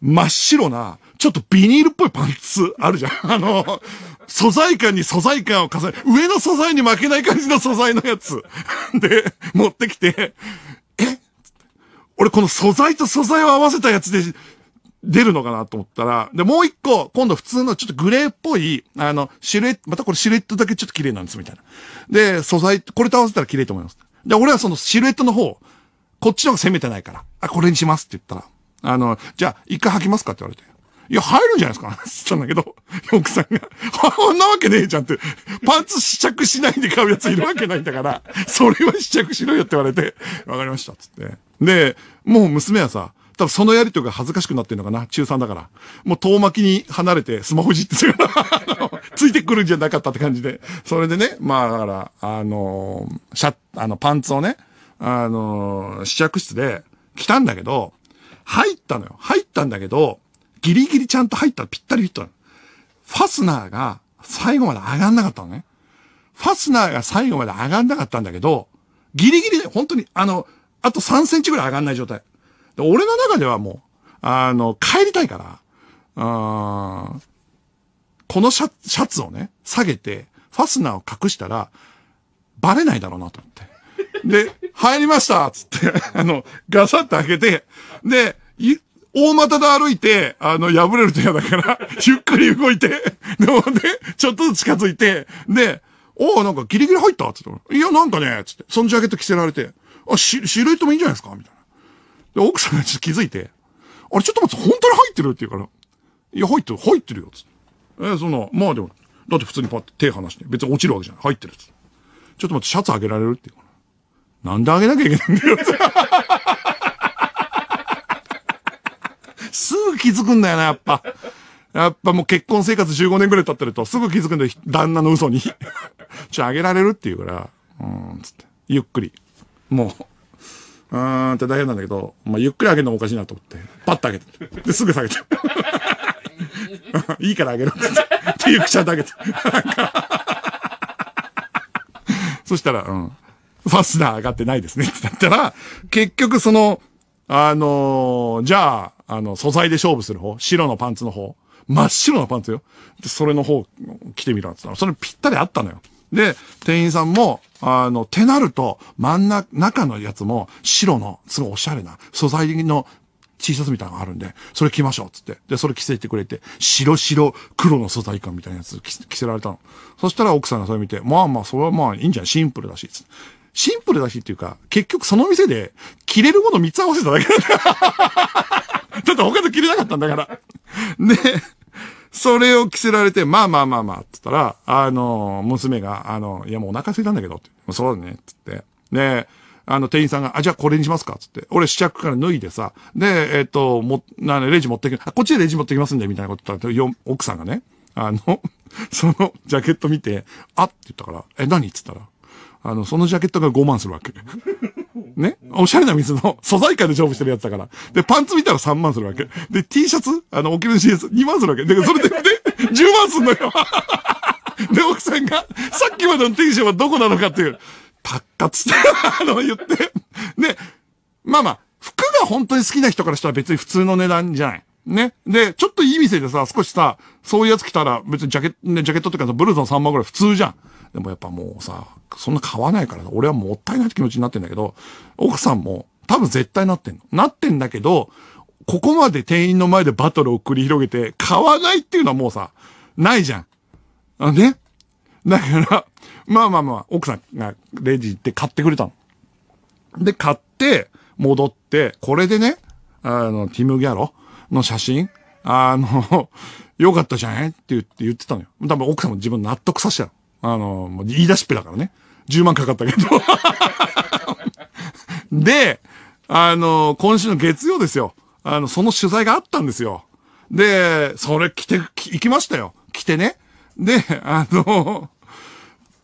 真っ白な、ちょっとビニールっぽいパンツあるじゃん。あの、素材感に素材感を重ね、上の素材に負けない感じの素材のやつ。で、持ってきて、俺この素材と素材を合わせたやつで、出るのかなと思ったら、で、もう一個、今度普通のちょっとグレーっぽい、あの、シルエット、またこれシルエットだけちょっと綺麗なんです、みたいな。で、素材、これと合わせたら綺麗と思います。で、俺はそのシルエットの方、こっちの方が攻めてないから、あ、これにしますって言ったら、あの、じゃあ、一回履きますかって言われて。いや、入るんじゃないですかって言ったんだけど、奥さんが、そんなわけねえじゃんって、パンツ試着しないで買うやついるわけないんだから、それは試着しろよって言われて、わかりました、つって。で、もう娘はさ、多分そのやりとりが恥ずかしくなってるのかな中3だから。もう遠巻きに離れてスマホいじってたから ついてくるんじゃなかったって感じで。それでね、まあだから、あのー、シャあの、パンツをね、あのー、試着室で来たんだけど、入ったのよ。入ったんだけど、ギリギリちゃんと入ったらぴったりフィットファスナーが最後まで上がんなかったのね。ファスナーが最後まで上がんなかったんだけど、ギリギリで本当に、あの、あと3センチぐらい上がんない状態。で俺の中ではもう、あの、帰りたいから、ーこのシャシャツをね、下げて、ファスナーを隠したら、バレないだろうなと思って。で、入りましたつって、あの、ガサッと開けて、で、大股で歩いて、あの、破れると嫌だから、ゆっくり動いて、で、もね、ちょっとずつ近づいて、で、おおなんかギリギリ入ったつって、いや、なんかね、つって、そのジャケット着せられて、あ、し、白ットもいいんじゃないですかみたいな。で、奥さんがちょっと気づいて、あれ、ちょっと待って、本当に入ってるって言うから、いや、入ってる、入ってるよ、つって。えー、そんな、まあでも、だって普通にパッて手離して、別に落ちるわけじゃない。入ってるつって。ちょっと待って、シャツあげられるって言うから。なんであげなきゃいけないんだよ、つって。すぐ気づくんだよな、やっぱ。やっぱもう結婚生活15年ぐらい経ってると、すぐ気づくんだよ、旦那の嘘に。ちょ、あげられるって言うから、うん、つって。ゆっくり。もう、うーんって大変なんだけど、まあ、ゆっくり上げるのもおかしいなと思って、パッと上げて。で、すぐ下げて。いいから上げろって。っていうくゃで上げて。そしたら、うん。ファスナー上がってないですねってなったら、結局その、あのー、じゃあ、あの、素材で勝負する方、白のパンツの方、真っ白なパンツよ。で、それの方、着てみろって言ったら、それぴったりあったのよ。で、店員さんも、あの、てなると、真ん中、中のやつも、白の、すごいおしゃれな、素材の T シャツみたいなのがあるんで、それ着ましょう、つって。で、それ着せてくれて、白白黒の素材感みたいなやつ着せられたの。そしたら奥さんがそれ見て、まあまあ、それはまあいいんじゃないシンプルだし、つって。シンプルだしっていうか、結局その店で、着れるもの3つ合わせただけなんだ。だって他と着れなかったんだから。ね。それを着せられて、まあまあまあまあ、って言ったら、あの、娘が、あの、いやもうお腹空いたんだけど、って。そうだね、つって。で、あの、店員さんが、あ、じゃあこれにしますかつって。俺試着から脱いでさ、で、えっ、ー、と、も、なレジ持ってき、あ、こっちでレジ持ってきますんで、みたいなこと言ったら、奥さんがね、あの、そのジャケット見て、あって言ったから、え、何っつったら、あの、そのジャケットが5万するわけ。ね。おしゃれな水の素材感で勝負してるやつだから。で、パンツ見たら3万するわけ。で、T シャツあの、お気にシーの CS2 万するわけ。で、それで、で、10万すんのよ。で、奥さんが、さっきまでのテンションはどこなのかっていう、たったつって、あの、言って。で、まあまあ、服が本当に好きな人からしたら別に普通の値段じゃない。ね。で、ちょっといい店でさ、少しさ、そういうやつ来たら、別にジャケット、ね、ジャケットとかさ、ブルーズの3万ぐらい普通じゃん。でもやっぱもうさ、そんな買わないから俺はもったいないって気持ちになってんだけど、奥さんも多分絶対なってんの。なってんだけど、ここまで店員の前でバトルを繰り広げて、買わないっていうのはもうさ、ないじゃん。あねだから、まあまあまあ、奥さんがレジ行って買ってくれたの。で、買って、戻って、これでね、あの、ティム・ギャロの写真、あの、よかったじゃんって言って言ってたのよ。多分奥さんも自分納得させたの。あの、もう言い出しっぺだからね。10万かかったけど。で、あの、今週の月曜ですよ。あの、その取材があったんですよ。で、それ来て、行きましたよ。来てね。で、あの、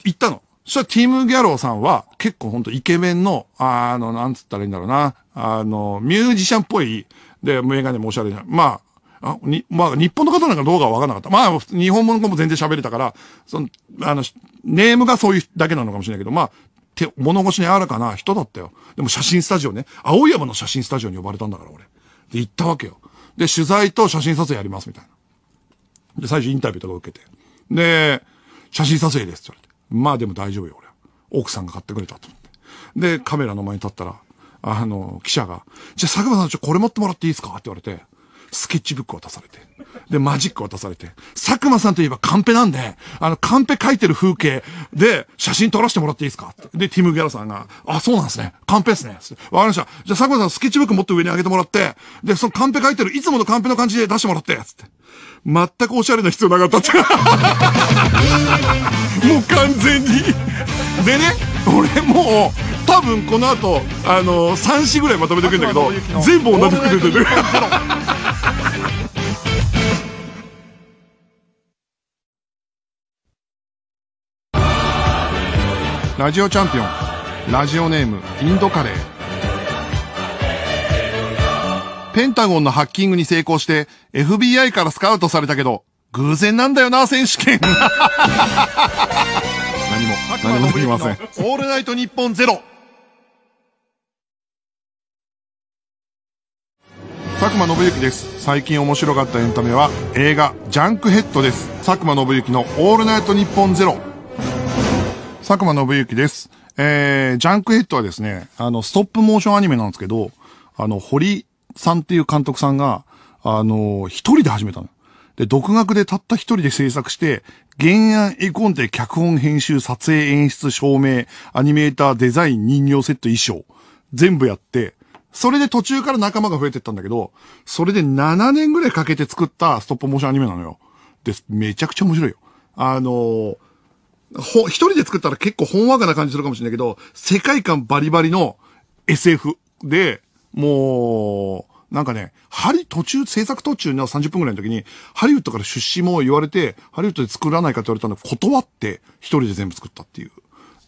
行ったの。そしたらティム・ギャローさんは結構ほんとイケメンの、あの、なんつったらいいんだろうな。あの、ミュージシャンっぽい。で、メガネもおしゃれじゃん。まあ、あに、まあ、日本の方なんかどうかはわからなかった。まあ、日本語も全然喋れたから、その、あの、ネームがそういうだけなのかもしれないけど、まあ、手、物腰に柔らかな人だったよ。でも写真スタジオね、青山の写真スタジオに呼ばれたんだから、俺。で、行ったわけよ。で、取材と写真撮影やります、みたいな。で、最初インタビューとか受けて。で、写真撮影です、って言われて。まあでも大丈夫よ、俺。奥さんが買ってくれたと思って。で、カメラの前に立ったら、あの、記者が、じゃあ佐久間さんちょ、これ持ってもらっていいですかって言われて。スケッチブック渡されて、で、マジック渡されて、佐久間さんといえばカンペなんで、あの、カンペ書いてる風景で、写真撮らせてもらっていいですかで、ティム・ギャラさんが、あ、そうなんですね。カンペですね。わかりました。じゃあ佐久間さんスケッチブック持って上に上げてもらって、で、そのカンペ書いてる、いつものカンペの感じで出してもらって、つって。全くおしゃれな必要なかったって。もう完全に。でね、俺もう、多分この後あの3詞ぐらいまとめてくるんだけど全部同じ服出てる ラジオチャンピオンラジオネームインドカレーペンタゴンのハッキングに成功して FBI からスカウトされたけど、偶然なんだよな、選手権。何も、何もできません。オールナイト日本ゼロ。佐久間信之です最近面白かったエンタメは映画「ジャンクヘッド」です佐久間信之の「オールナイトニッポンゼロ佐久間信之ですえー、ジャンクヘッドはですねあのストップモーションアニメなんですけどあの堀さんっていう監督さんがあの一人で始めたので独学でたった一人で制作して原案絵コンテ脚本編集撮影演出照明アニメーターデザイン人形セット衣装全部やってそれで途中から仲間が増えてったんだけど、それで7年ぐらいかけて作ったストップモーションアニメなのよ。で、めちゃくちゃ面白いよ。あのー、ほ、一人で作ったら結構ほんわかな感じするかもしれないけど、世界観バリバリの SF で、もう、なんかね、ハリ途中、制作途中の30分ぐらいの時に、ハリウッドから出資も言われて、ハリウッドで作らないかって言われたんだけど、断って、一人で全部作ったっていう。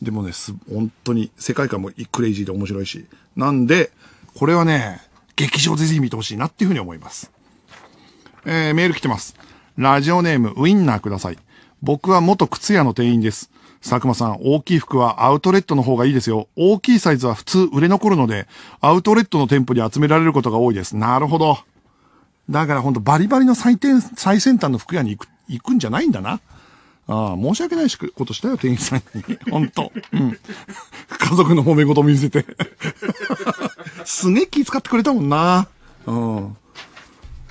でもね、す、本当に世界観もクレイジーで面白いし。なんで、これはね、劇場でぜひ見てほしいなっていうふうに思います。えー、メール来てます。ラジオネームウィンナーください。僕は元靴屋の店員です。佐久間さん、大きい服はアウトレットの方がいいですよ。大きいサイズは普通売れ残るので、アウトレットの店舗に集められることが多いです。なるほど。だからほんとバリバリの最点最先端の服屋に行く、行くんじゃないんだな。ああ、申し訳ないことしたよ、店員さんに。ほんと。うん。家族の褒め事見せて。すげえ気使ってくれたもんな。うん。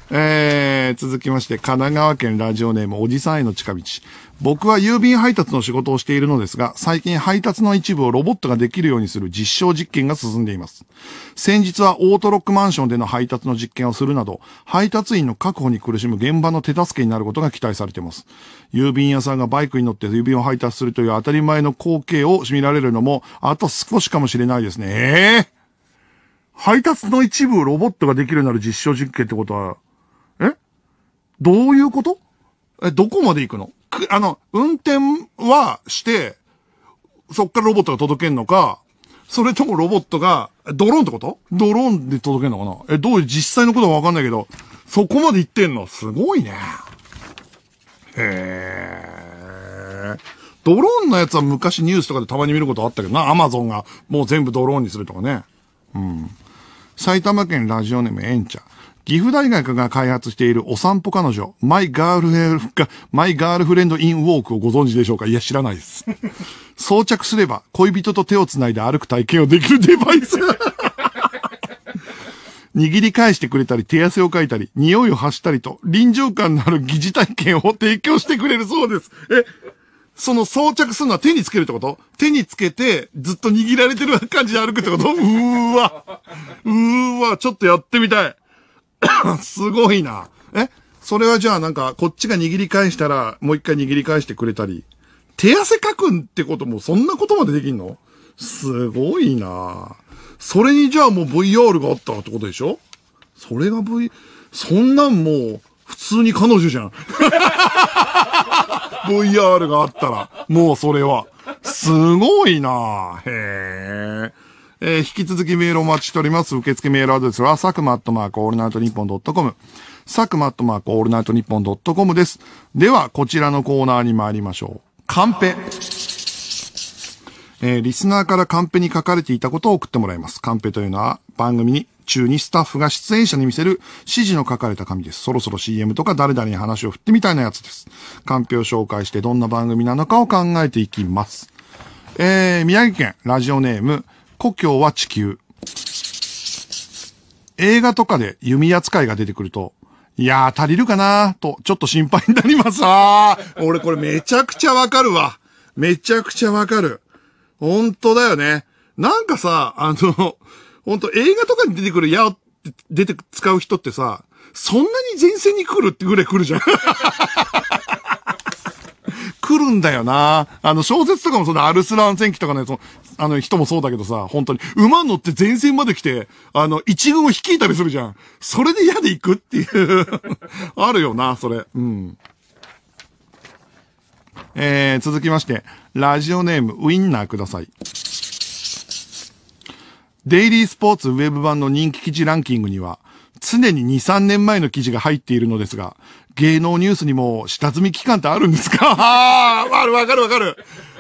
えー、続きまして、神奈川県ラジオネームおじさんへの近道。僕は郵便配達の仕事をしているのですが、最近配達の一部をロボットができるようにする実証実験が進んでいます。先日はオートロックマンションでの配達の実験をするなど、配達員の確保に苦しむ現場の手助けになることが期待されています。郵便屋さんがバイクに乗って郵便を配達するという当たり前の光景をめられるのも、あと少しかもしれないですね。えー配達の一部をロボットができるようになる実証実験ってことは、えどういうことえ、どこまで行くのく、あの、運転はして、そっからロボットが届けんのか、それともロボットが、ドローンってことドローンで届けんのかなえ、どういう実際のこともわかんないけど、そこまで行ってんのすごいね。へえ。ドローンのやつは昔ニュースとかでたまに見ることあったけどな、アマゾンがもう全部ドローンにするとかね。うん。埼玉県ラジオネームエンチャ。岐阜大学が開発しているお散歩彼女、マイガールフレンド、マイガールフレンドインウォークをご存知でしょうかいや、知らないです。装着すれば恋人と手を繋いで歩く体験をできるデバイス。握り返してくれたり、手汗をかいたり、匂いを発したりと、臨場感のある疑似体験を提供してくれるそうです。え、その装着するのは手につけるってこと手につけて、ずっと握られてる感じで歩くってことうーわ。うーわ、ちょっとやってみたい。すごいな。えそれはじゃあなんか、こっちが握り返したら、もう一回握り返してくれたり。手汗かくんってこともそんなことまでできんのすごいなそれにじゃあもう VR があったってことでしょそれが V、そんなんもう、普通に彼女じゃん。VR があったら、もうそれは。すごいなへえ。えー、引き続きメールお待ちしております。受付メールアドレスは、サクマットマークオールナイトニッポンドットコム。サクマットマークオールナイトニッポンドットコムです。では、こちらのコーナーに参りましょう。カンペ。えー、リスナーからカンペに書かれていたことを送ってもらいます。カンペというのは、番組に中にスタッフが出演者に見せる指示の書かれた紙です。そろそろ CM とか誰々に話を振ってみたいなやつです。カンペを紹介してどんな番組なのかを考えていきます。えー、宮城県、ラジオネーム、故郷は地球。映画とかで弓扱いが出てくると、いやー足りるかなーと、ちょっと心配になりますわ。俺これめちゃくちゃわかるわ。めちゃくちゃわかる。ほんとだよね。なんかさ、あの、ほんと映画とかに出てくる矢を出て使う人ってさ、そんなに前線に来るってぐらい来るじゃん。来るんだよな。あの、小説とかもそのアルスラン戦記とかの、ね、その、あの、人もそうだけどさ、本当に、馬乗って前線まで来て、あの、一軍を率いたりするじゃん。それで嫌で行くっていう あるよな、それ。うん。えー、続きまして、ラジオネーム、ウィンナーください。デイリースポーツウェブ版の人気記事ランキングには、常に2、3年前の記事が入っているのですが、芸能ニュースにも下積み期間ってあるんですかか あ、わかるわかる。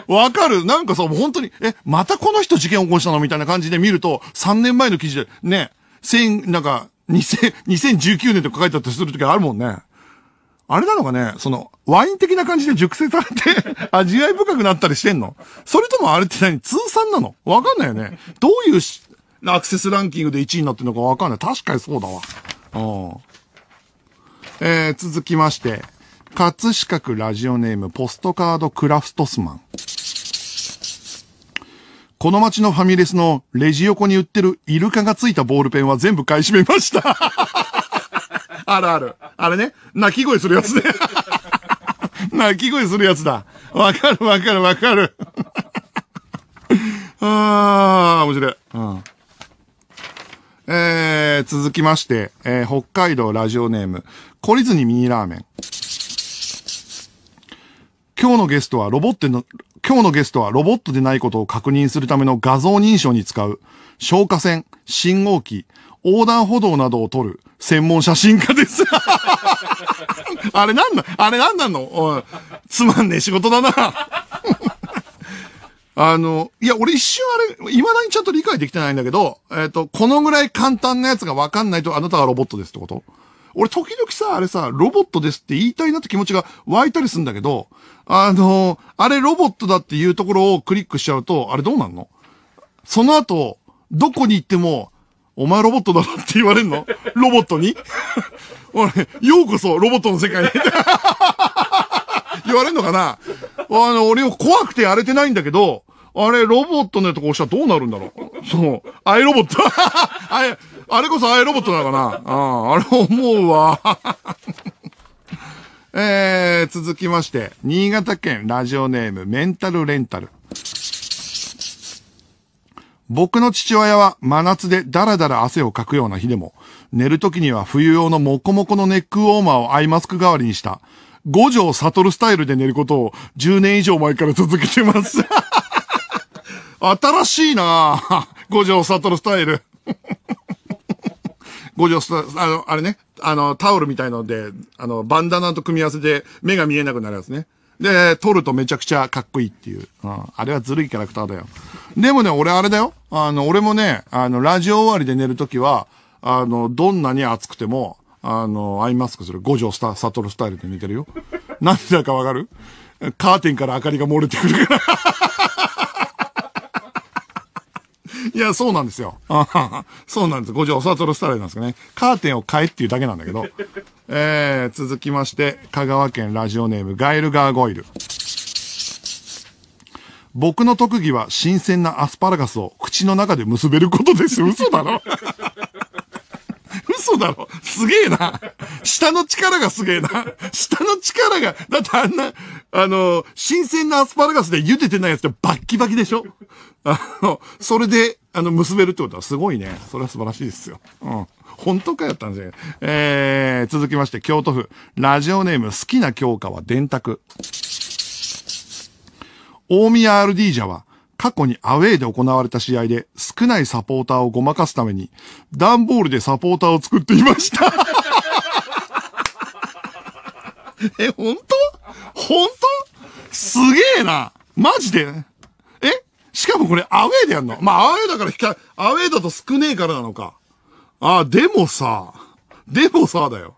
わかる。なんかさ、本当に、え、またこの人事件起こしたのみたいな感じで見ると、3年前の記事で、ね、千、なんか、2 0二千1 9年とか書いてたとするときあるもんね。あれなのかね、その、ワイン的な感じで熟成されて味わい深くなったりしてんのそれともあれって何通算なのわかんないよね。どういうアクセスランキングで1位になってるのかわかんない。確かにそうだわ。うん。えー、続きまして、葛飾区ラジオネーム、ポストカードクラフトスマン。この街のファミレスのレジ横に売ってるイルカがついたボールペンは全部買い占めました。あるある。あれね、泣き声するやつね。泣 き声するやつだ。わかるわかるわかる。ああ、面白い。うん。えー、続きまして、えー、北海道ラジオネーム、懲りずにミニラーメン。今日のゲストはロボットの、今日のゲストはロボットでないことを確認するための画像認証に使う、消火栓、信号機、横断歩道などを撮る専門写真家です。あれなんな、あれなんなのつまんねえ仕事だな。あの、いや、俺一瞬あれ、未だにちゃんと理解できてないんだけど、えっ、ー、と、このぐらい簡単なやつがわかんないとあなたはロボットですってこと俺時々さ、あれさ、ロボットですって言いたいなって気持ちが湧いたりするんだけど、あの、あれロボットだっていうところをクリックしちゃうと、あれどうなんのその後、どこに行っても、お前ロボットだろって言われるのロボットに 俺、ようこそロボットの世界に。言われんのかなあの、俺を怖くてやれてないんだけど、あれ、ロボットのやつこうしたらどうなるんだろうそう。アイロボット あれ、あれこそアイロボットなのかなああ、あれ思うわ。えー、続きまして、新潟県ラジオネームメンタルレンタル。僕の父親は真夏でダラダラ汗をかくような日でも、寝るときには冬用のモコモコのネックウォーマーをアイマスク代わりにした五条悟スタイルで寝ることを10年以上前から続けてます。新しいな五条悟スタイル。五条悟、あの、あれね、あの、タオルみたいので、あの、バンダナと組み合わせて目が見えなくなるやつね。で、撮るとめちゃくちゃかっこいいっていう。うん、あれはずるいキャラクターだよ。でもね、俺あれだよ。あの、俺もね、あの、ラジオ終わりで寝るときは、あの、どんなに暑くても、あの、アイマスクする。五条スタ、サトルスタイルと似てるよ。何だかわかるカーテンから明かりが漏れてくるから いや、そうなんですよ。そうなんです。五条悟スタイルなんですかね。カーテンを変えっていうだけなんだけど。えー、続きまして、香川県ラジオネーム、ガエル・ガーゴイル。僕の特技は新鮮なアスパラガスを口の中で結べることです。嘘だろ嘘だろすげえな。下の力がすげえな。下の力が、だってあんな、あの、新鮮なアスパラガスで茹でてないやつってバッキバキでしょあの、それで、あの、結べるってことはすごいね。それは素晴らしいですよ。うん。本当かやったんじゃねえー、続きまして、京都府。ラジオネーム、好きな教科は電卓。大宮 RD じゃは、過去にアウェイで行われた試合で少ないサポーターをごまかすために、段ボールでサポーターを作っていました え、本当本当すげえなマジでえしかもこれアウェイでやんのまあ、アウェイだからか、アウェイだと少ねえからなのか。あ、でもさ、でもさだよ。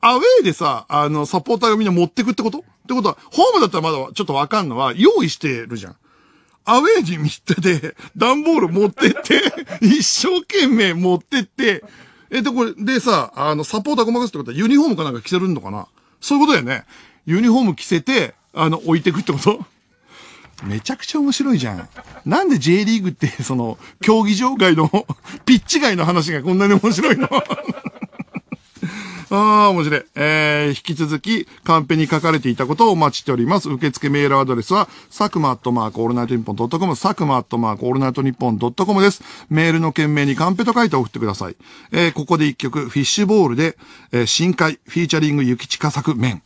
アウェイでさ、あの、サポーターがみんな持ってくってことってことは、ホームだったらまだちょっとわかんのは、用意してるじゃん。アウェイに見たで、段ボール持ってって、一生懸命持ってって、え、っと、これ、でさ、あの、サポーターごまかすってことは、ユニフォームかなんか着せるのかなそういうことだよね。ユニフォーム着せて、あの、置いてくってこと めちゃくちゃ面白いじゃん。なんで J リーグって、その、競技場外の、ピッチ外の話がこんなに面白いのああ、面白い。えー、引き続き、カンペに書かれていたことをお待ちしております。受付メールアドレスは、サクマットマークオールナイトニッポンドットコム、サクマットマークオールナイトニッポンドットコムです。メールの件名にカンペと書いて送ってください。えー、ここで一曲、フィッシュボールで、えー、深海、フィーチャリング雪近作面。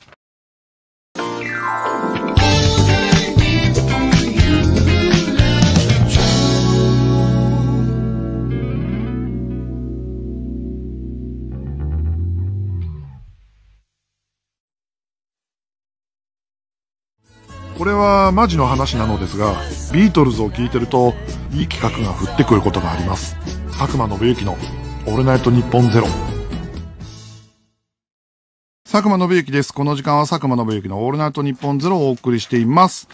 これはマジの話なのですが、ビートルズを聞いてると、いい企画が降ってくることがあります。佐久間信之のオールナイトニッポンゼロ。佐久間信之です。この時間は佐久間信之のオールナイトニッポンゼロをお送りしています。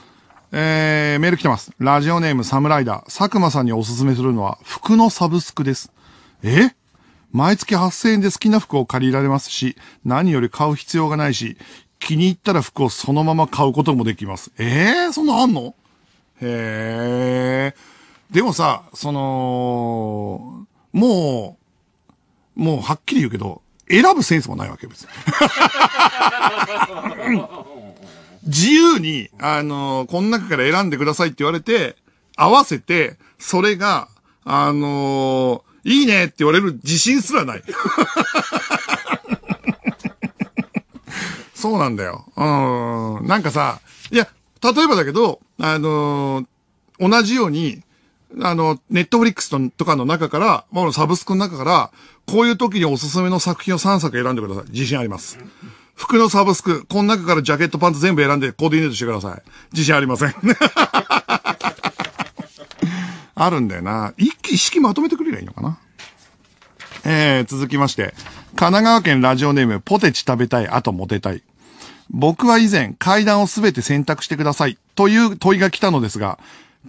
えー、メール来てます。ラジオネームサムライダー。佐久間さんにおすすめするのは服のサブスクです。え毎月8000円で好きな服を借りられますし、何より買う必要がないし、気に入ったら服をそのまま買うこともできます。ええー、そんなあんのへえ。でもさ、その、もう、もうはっきり言うけど、選ぶセンスもないわけ、別に。自由に、あのー、この中から選んでくださいって言われて、合わせて、それが、あのー、いいねって言われる自信すらない。そうなんだよ。うん。なんかさ、いや、例えばだけど、あのー、同じように、あの、ネットフリックスとかの中から、まあ、サブスクの中から、こういう時におすすめの作品を3作選んでください。自信あります。服のサブスク、この中からジャケットパンツ全部選んでコーディネートしてください。自信ありません。あるんだよな。一気、式まとめてくれりゃいいのかな。えー、続きまして、神奈川県ラジオネーム、ポテチ食べたい、あとモテたい。僕は以前、階段をすべて選択してくださいという問いが来たのですが、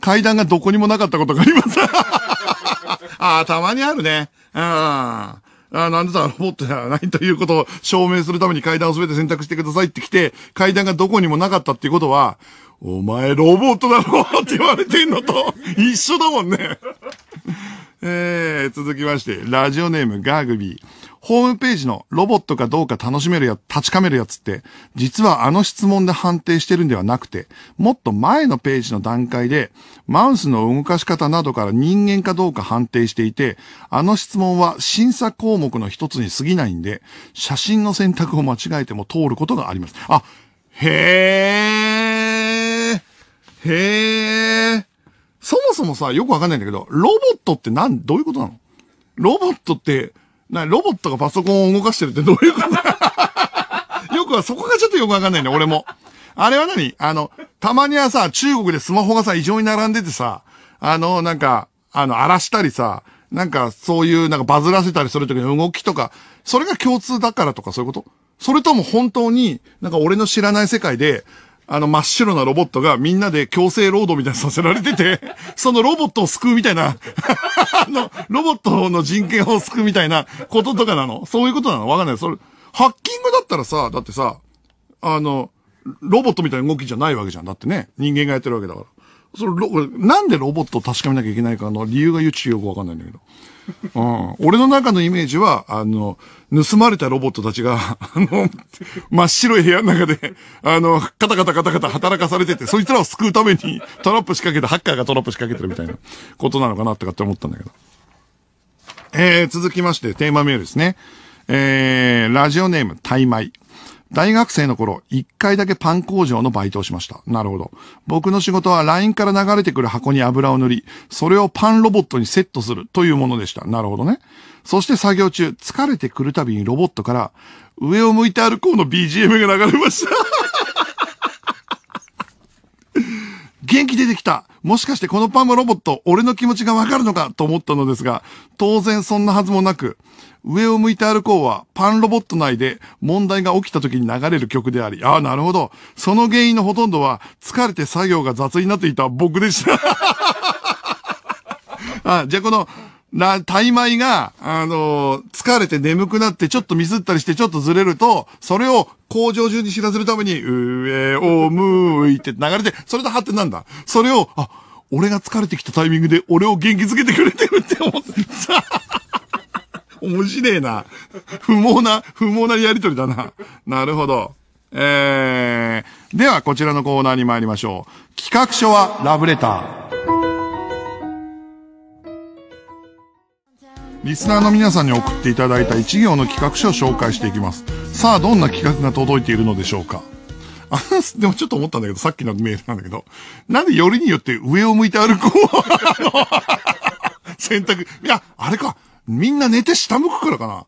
階段がどこにもなかったことがあります。ああ、たまにあるね。ああ、なんでだろう、トじゃないということを証明するために階段をすべて選択してくださいって来て、階段がどこにもなかったっていうことは、お前ロボットだろって言われてんのと 一緒だもんね。えー、続きまして、ラジオネームガーグビー。ホームページのロボットかどうか楽しめるや、確かめるやつって、実はあの質問で判定してるんではなくて、もっと前のページの段階で、マウスの動かし方などから人間かどうか判定していて、あの質問は審査項目の一つに過ぎないんで、写真の選択を間違えても通ることがあります。あ、へー、へー。そもそもさ、よくわかんないんだけど、ロボットってなん、どういうことなのロボットって、な、ロボットがパソコンを動かしてるってどういうこと よくは、そこがちょっとよくわかんないね、俺も。あれは何あの、たまにはさ、中国でスマホがさ、異常に並んでてさ、あの、なんか、あの、荒らしたりさ、なんか、そういう、なんかバズらせたりするときの動きとか、それが共通だからとかそういうことそれとも本当に、なんか俺の知らない世界で、あの真っ白なロボットがみんなで強制労働みたいにさせられてて、そのロボットを救うみたいな、あの、ロボットの人権を救うみたいなこととかなのそういうことなのわかんない。それ、ハッキングだったらさ、だってさ、あの、ロボットみたいな動きじゃないわけじゃん。だってね、人間がやってるわけだから。それ、なんでロボットを確かめなきゃいけないかの理由がよちよくわかんないんだけど。うん、俺の中のイメージは、あの、盗まれたロボットたちが、あの、真っ白い部屋の中で、あの、カタカタカタカタ働かされてて、そいつらを救うためにトラップ仕掛けて、ハッカーがトラップ仕掛けてるみたいなことなのかなとかって思ったんだけど。えー、続きまして、テーマメールですね。えー、ラジオネーム、タイマイ。大学生の頃、一回だけパン工場のバイトをしました。なるほど。僕の仕事は LINE から流れてくる箱に油を塗り、それをパンロボットにセットするというものでした。なるほどね。そして作業中、疲れてくるたびにロボットから、上を向いて歩こうの BGM が流れました元気出てきたもしかしてこのパンマロボット、俺の気持ちがわかるのかと思ったのですが、当然そんなはずもなく、上を向いて歩こうはパンロボット内で問題が起きた時に流れる曲であり、ああ、なるほど。その原因のほとんどは疲れて作業が雑になっていた僕でした。あじゃあこの、タイ米が、あの、疲れて眠くなって、ちょっとミスったりして、ちょっとずれると、それを工場中に知らせるために、上を向いて流れて、それで発展なんだ。それを、あ、俺が疲れてきたタイミングで俺を元気づけてくれてるって思ってさ。面白えな。不毛な、不毛なやりとりだな。なるほど。えー、ではこちらのコーナーに参りましょう。企画書はラブレター。リスナーの皆さんに送っていただいた一行の企画書を紹介していきます。さあ、どんな企画が届いているのでしょうかあでもちょっと思ったんだけど、さっきのメールなんだけど、なんでよりによって上を向いて歩こう選択。いや、あれか。みんな寝て下向くからかな。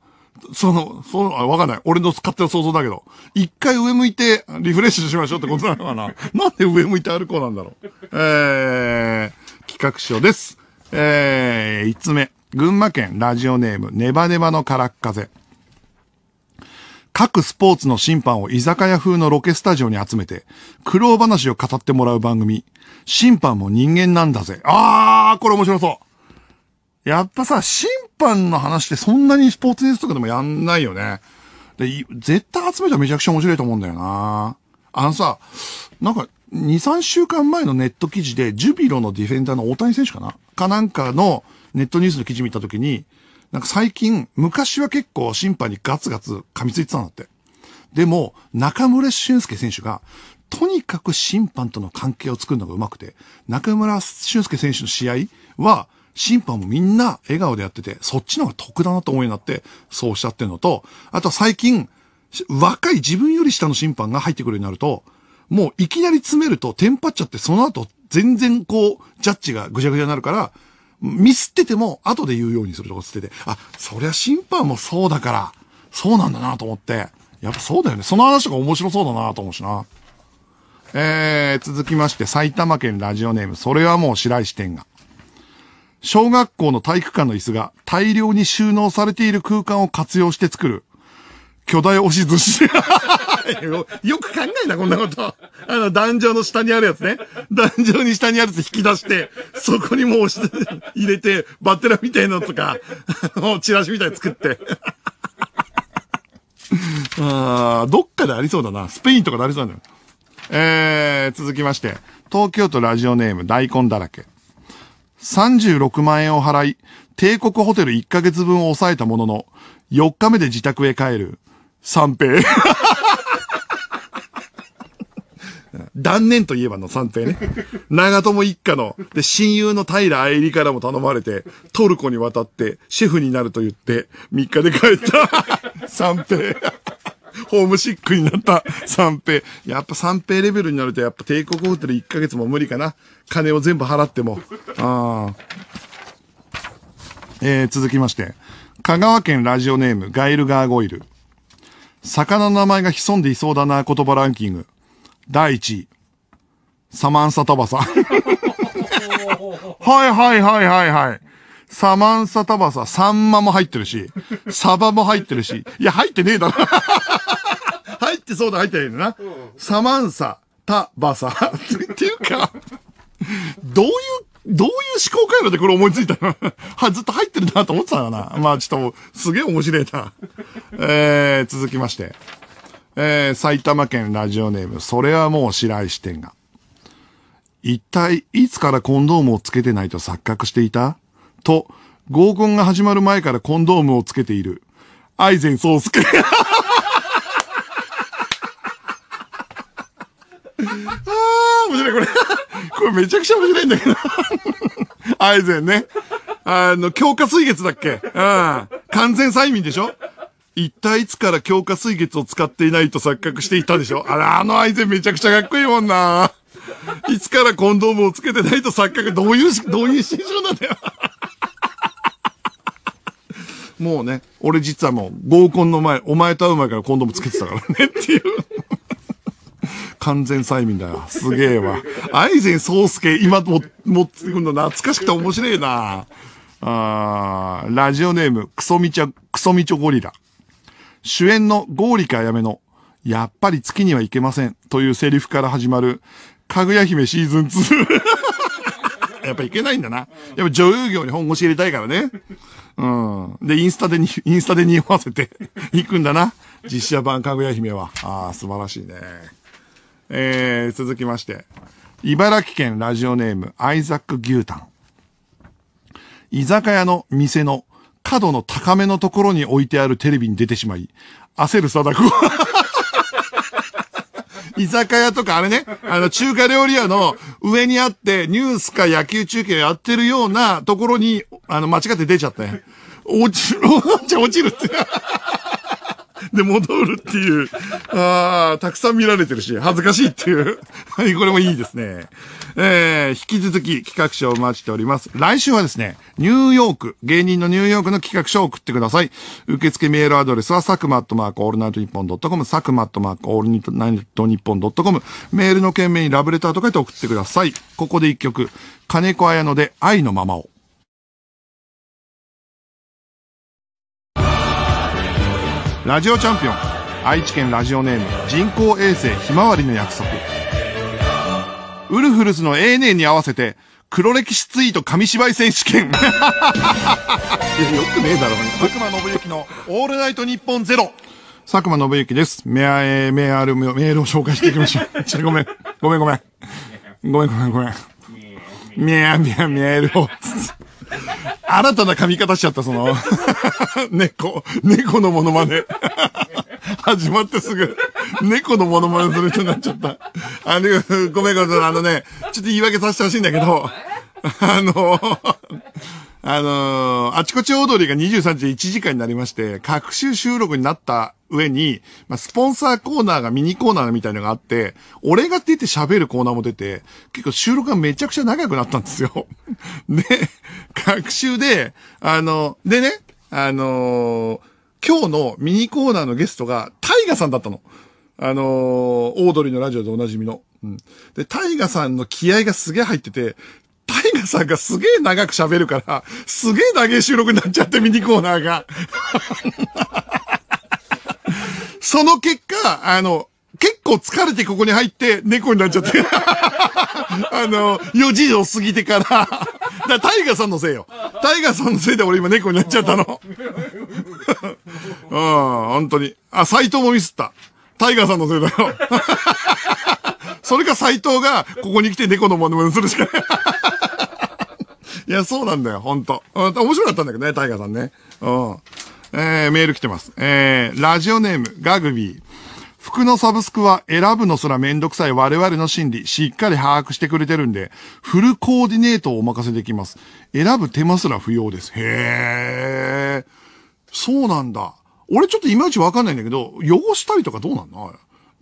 その、その、わかんない。俺の勝手な想像だけど。一回上向いてリフレッシュしましょうってことなのかな。なんで上向いて歩こうなんだろう。えー、企画書です。えー、5つ目。群馬県ラジオネームネバネバのからっ風。各スポーツの審判を居酒屋風のロケスタジオに集めて、苦労話を語ってもらう番組。審判も人間なんだぜ。あー、これ面白そう。やっぱさ、審判の話ってそんなにスポーツニュースとかでもやんないよね。で、絶対集めたらめちゃくちゃ面白いと思うんだよな。あのさ、なんか、2、3週間前のネット記事で、ジュビロのディフェンダーの大谷選手かなかなんかの、ネットニュースの記事見たときに、なんか最近、昔は結構審判にガツガツ噛みついてたんだって。でも、中村俊介選手が、とにかく審判との関係を作るのが上手くて、中村俊介選手の試合は、審判もみんな笑顔でやってて、そっちの方が得だなと思いになって、そうおっしゃってるのと、あと最近、若い自分より下の審判が入ってくるようになると、もういきなり詰めるとテンパっちゃって、その後全然こう、ジャッジがぐちゃぐちゃになるから、ミスってても、後で言うようにするとかつってて、あ、そりゃ審判もそうだから、そうなんだなと思って、やっぱそうだよね。その話とか面白そうだなと思うしな。えー、続きまして、埼玉県ラジオネーム、それはもう白石天が。小学校の体育館の椅子が大量に収納されている空間を活用して作る巨大押し寿司 よ。く考えな、こんなこと。あの、壇上の下にあるやつね。壇上に下にあるやつ引き出して、そこにもう押し、入れて、バッテラみたいなのとか、あの、チラシみたいに作って。あどっかでありそうだな。スペインとかでありそうだよ。えー、続きまして。東京都ラジオネーム大根だらけ。36万円を払い、帝国ホテル1ヶ月分を抑えたものの、4日目で自宅へ帰る。三平。断念といえばの三平ね。長友一家の、で、親友の平愛理からも頼まれて、トルコに渡って、シェフになると言って、3日で帰った 三平。ホームシックになった三平。やっぱ三平レベルになると、やっぱ帝国ホテル1ヶ月も無理かな。金を全部払っても。あえー、続きまして。香川県ラジオネーム、ガイルガーゴイル。魚の名前が潜んでいそうだな言葉ランキング。第1位。サマンサタバサ。はいはいはいはいはい。サマンサタバサ、サンマも入ってるし、サバも入ってるし、いや、入ってねえだろ。入ってそうだ、入ってないな。だな。サマンサ、タバサ。っていうか、どういうどういう思考回路でこれ思いついたの は、ずっと入ってるなと思ってたよな。まあちょっと、すげえ面白いな。えー、続きまして。えー、埼玉県ラジオネーム、それはもう白石店が。一体、いつからコンドームをつけてないと錯覚していたと、合コンが始まる前からコンドームをつけている。アイゼンソス介。ああ、面白い、これ。これめちゃくちゃ面白いんだけど。アイゼンね。あの、強化水月だっけうん。完全催眠でしょ一体いつから強化水月を使っていないと錯覚していたでしょあら、あのアイゼンめちゃくちゃかっこいいもんな。いつからコンドームをつけてないと錯覚、どういう、どういう心象なんだよ。もうね、俺実はもう合コンの前、お前と会う前からコンドームつけてたからねっていう。完全催眠だよ。すげえわ。アイソ禅宗介、今も、持ってくるの懐かしくて面白いな。あラジオネーム、クソミチャ、クソミチョゴリラ。主演のゴーリカやめの、やっぱり月には行けません。というセリフから始まる、かぐや姫シーズン2。やっぱいけないんだな。やっぱ女優業に本腰入れたいからね。うん。で、インスタでに、インスタで匂わせて行くんだな。実写版かぐや姫は。ああ、素晴らしいね。えー、続きまして、茨城県ラジオネーム、アイザック牛タン。居酒屋の店の角の高めのところに置いてあるテレビに出てしまい、焦る貞子。居酒屋とかあれね、あの中華料理屋の上にあってニュースか野球中継やってるようなところに、あの間違って出ちゃった落ちる、落ちるって。で、戻るっていう。ああ、たくさん見られてるし、恥ずかしいっていう。はい、これもいいですね。えー、引き続き企画書をお待ちしております。来週はですね、ニューヨーク、芸人のニューヨークの企画書を送ってください。受付メールアドレスは、サクマットマークオールナイトニッポンドットコム、サクマットマークオールナイトニッポンドットコム、メールの件名にラブレターと書いて送ってください。ここで一曲、金子綾乃で愛のままを。ラジオチャンピオン愛知県ラジオネーム人工衛星ひまわりの約束ウルフルズのエ年に合わせて黒歴史ツイート紙芝居選手権 いやよくねえだろ佐久間信之の「オールナイトニッポンゼロ佐久間信之ですメア、えー、メールメールを紹介していきましょう ごめんごめんごめんごめんごめんごめんメアメアメールを新たな髪型しちゃった、その。猫、猫のモノマネ。始まってすぐ、猫のモノマネする人になっちゃった。あの、ごめんごめん、あのね、ちょっと言い訳させてほしいんだけど、あの、あのー、あちこち踊りが23時1時間になりまして、各週収録になった上に、まあ、スポンサーコーナーがミニコーナーみたいのがあって、俺が出て喋るコーナーも出て、結構収録がめちゃくちゃ長くなったんですよ。で、学習で、あの、でね、あのー、今日のミニコーナーのゲストが、タイガさんだったの。あのー、オードリーのラジオでおなじみの。うん。で、タイガさんの気合がすげえ入ってて、タイガさんがすげえ長く喋るから、すげえ長い収録になっちゃって、ミニコーナーが。その結果、あの、結構疲れてここに入って猫になっちゃって。あの、4時を過ぎてからだタイガさんのせいよ。タイガさんのせいで俺今猫になっちゃったの。うん、本当に。あ、斎藤もミスった。タイガさんのせいだよ。それか斎藤がここに来て猫のノ似物するしかない。いや、そうなんだよ、ほんと。面白かったんだけどね、タイガさんね。うん。えー、メール来てます。えー、ラジオネーム、ガグビー。服のサブスクは選ぶのすらめんどくさい我々の心理、しっかり把握してくれてるんで、フルコーディネートをお任せできます。選ぶ手間すら不要です。へえ。そうなんだ。俺ちょっといまいちわかんないんだけど、汚したりとかどうなんだ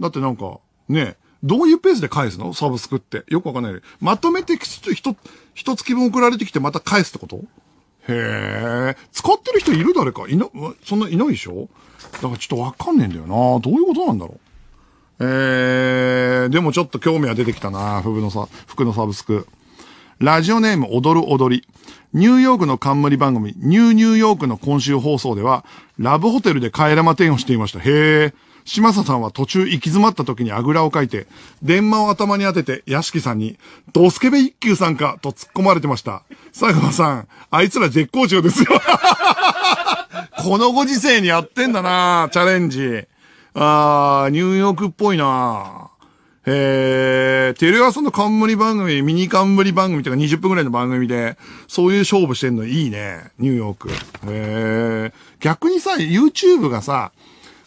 だってなんか、ね、どういうペースで返すのサブスクって。よくわかんない。まとめてつ一、一月分送られてきてまた返すってことへえ。使ってる人いる誰かいな、そんないないでしょだからちょっとわかんねえんだよな。どういうことなんだろう。えー、でもちょっと興味は出てきたな。服のさ、服のサブスク。ラジオネーム踊る踊り。ニューヨークの冠番組、ニューニューヨークの今週放送では、ラブホテルで替え玉店をしていました。へえ。嶋佐さんは途中行き詰まった時にあぐらをかいて、電話を頭に当てて屋敷さんに、ドスケベ一休さんかと突っ込まれてました。佐久間さん、あいつら絶好調ですよ。このご時世にやってんだなチャレンジ。あー、ニューヨークっぽいなえー、テレ朝の冠番組、ミニ冠番組とか20分くらいの番組で、そういう勝負してんのいいね。ニューヨーク。えー、逆にさ、YouTube がさ、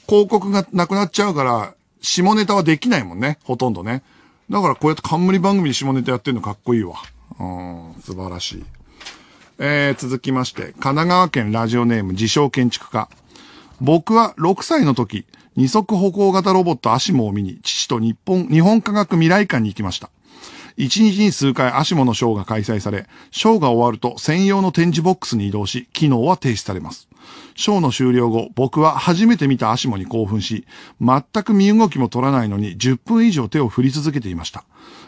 広告がなくなっちゃうから、下ネタはできないもんね、ほとんどね。だからこうやって冠番組で下ネタやってんのかっこいいわ。うん、素晴らしい。えー、続きまして、神奈川県ラジオネーム自称建築家。僕は6歳の時、二足歩行型ロボットアシモを見に、父と日本、日本科学未来館に行きました。1日に数回アシモのショーが開催され、ショーが終わると専用の展示ボックスに移動し、機能は停止されます。ショーの終了後、僕は初めて見たアシモに興奮し、全く身動きも取らないのに10分以上手を振り続けていました。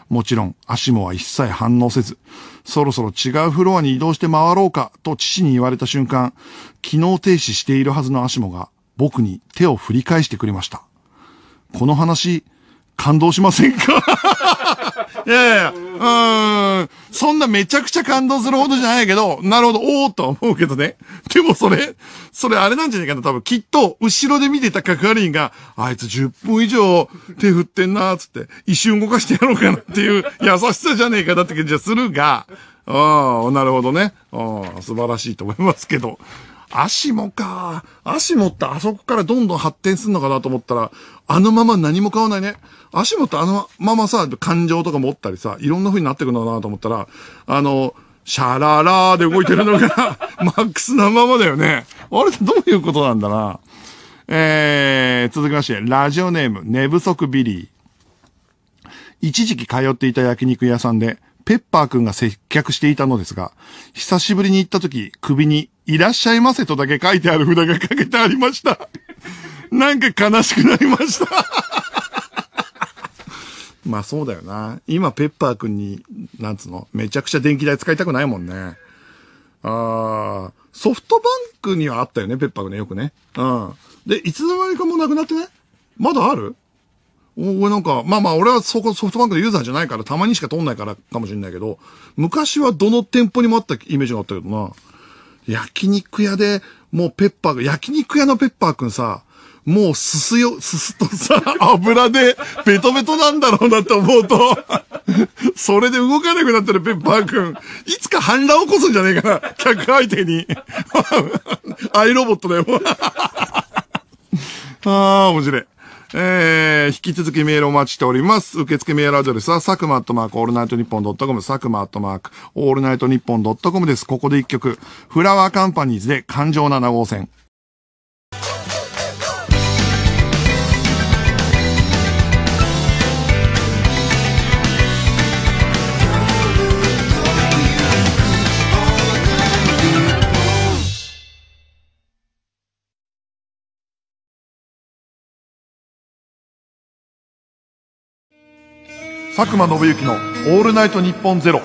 もちろん、アシモは一切反応せず、そろそろ違うフロアに移動して回ろうかと父に言われた瞬間、機能停止しているはずのアシモが僕に手を振り返してくれました。この話、感動しませんか いやいや、うん。そんなめちゃくちゃ感動するほどじゃないけど、なるほど、おーとは思うけどね。でもそれ、それあれなんじゃないかな、多分。きっと、後ろで見てた係員が、あいつ10分以上手振ってんなつって、一瞬動かしてやろうかなっていう優しさじゃねえかなって感じはするが、ああ、なるほどね。ああ、素晴らしいと思いますけど。足もか。足もってあそこからどんどん発展するのかなと思ったら、あのまま何も買わないね。足もってあのままさ、感情とか持ったりさ、いろんな風になってくのかなと思ったら、あの、シャララーで動いてるのが マックスなままだよね。あれどういうことなんだな。えー、続きまして、ラジオネーム、寝不足ビリー。一時期通っていた焼肉屋さんで、ペッパーくんが接客していたのですが、久しぶりに行った時、首に、いらっしゃいませとだけ書いてある札がかけてありました。なんか悲しくなりました まあそうだよな。今、ペッパーくんに、なんつうの、めちゃくちゃ電気代使いたくないもんね。ああ、ソフトバンクにはあったよね、ペッパーくんね、よくね。うん。で、いつの間にかもうなくなってね。まだあるお、俺なんか、まあまあ俺はそこソフトバンクのユーザーじゃないからたまにしか通んないからかもしれないけど、昔はどの店舗にもあったイメージがあったけどな。焼肉屋でもうペッパーが、焼肉屋のペッパーくんさ、もうすすよ、すすとさ、油でベトベトなんだろうなって思うと、それで動かなくなってるペッパーくん、いつか反乱起こすんじゃねえかな、客相手に。アイロボットだよ。ああ、面白い。えー、引き続きメールお待ちしております。受付メールアドレスは、サクマットマークオールナイトニッポンドットコム、サクマットマークオールナイトニッポンドットコムです。ここで一曲、フラワーカンパニーズで感情7号線。佐久間信之の「オールナイトニッポンゼロ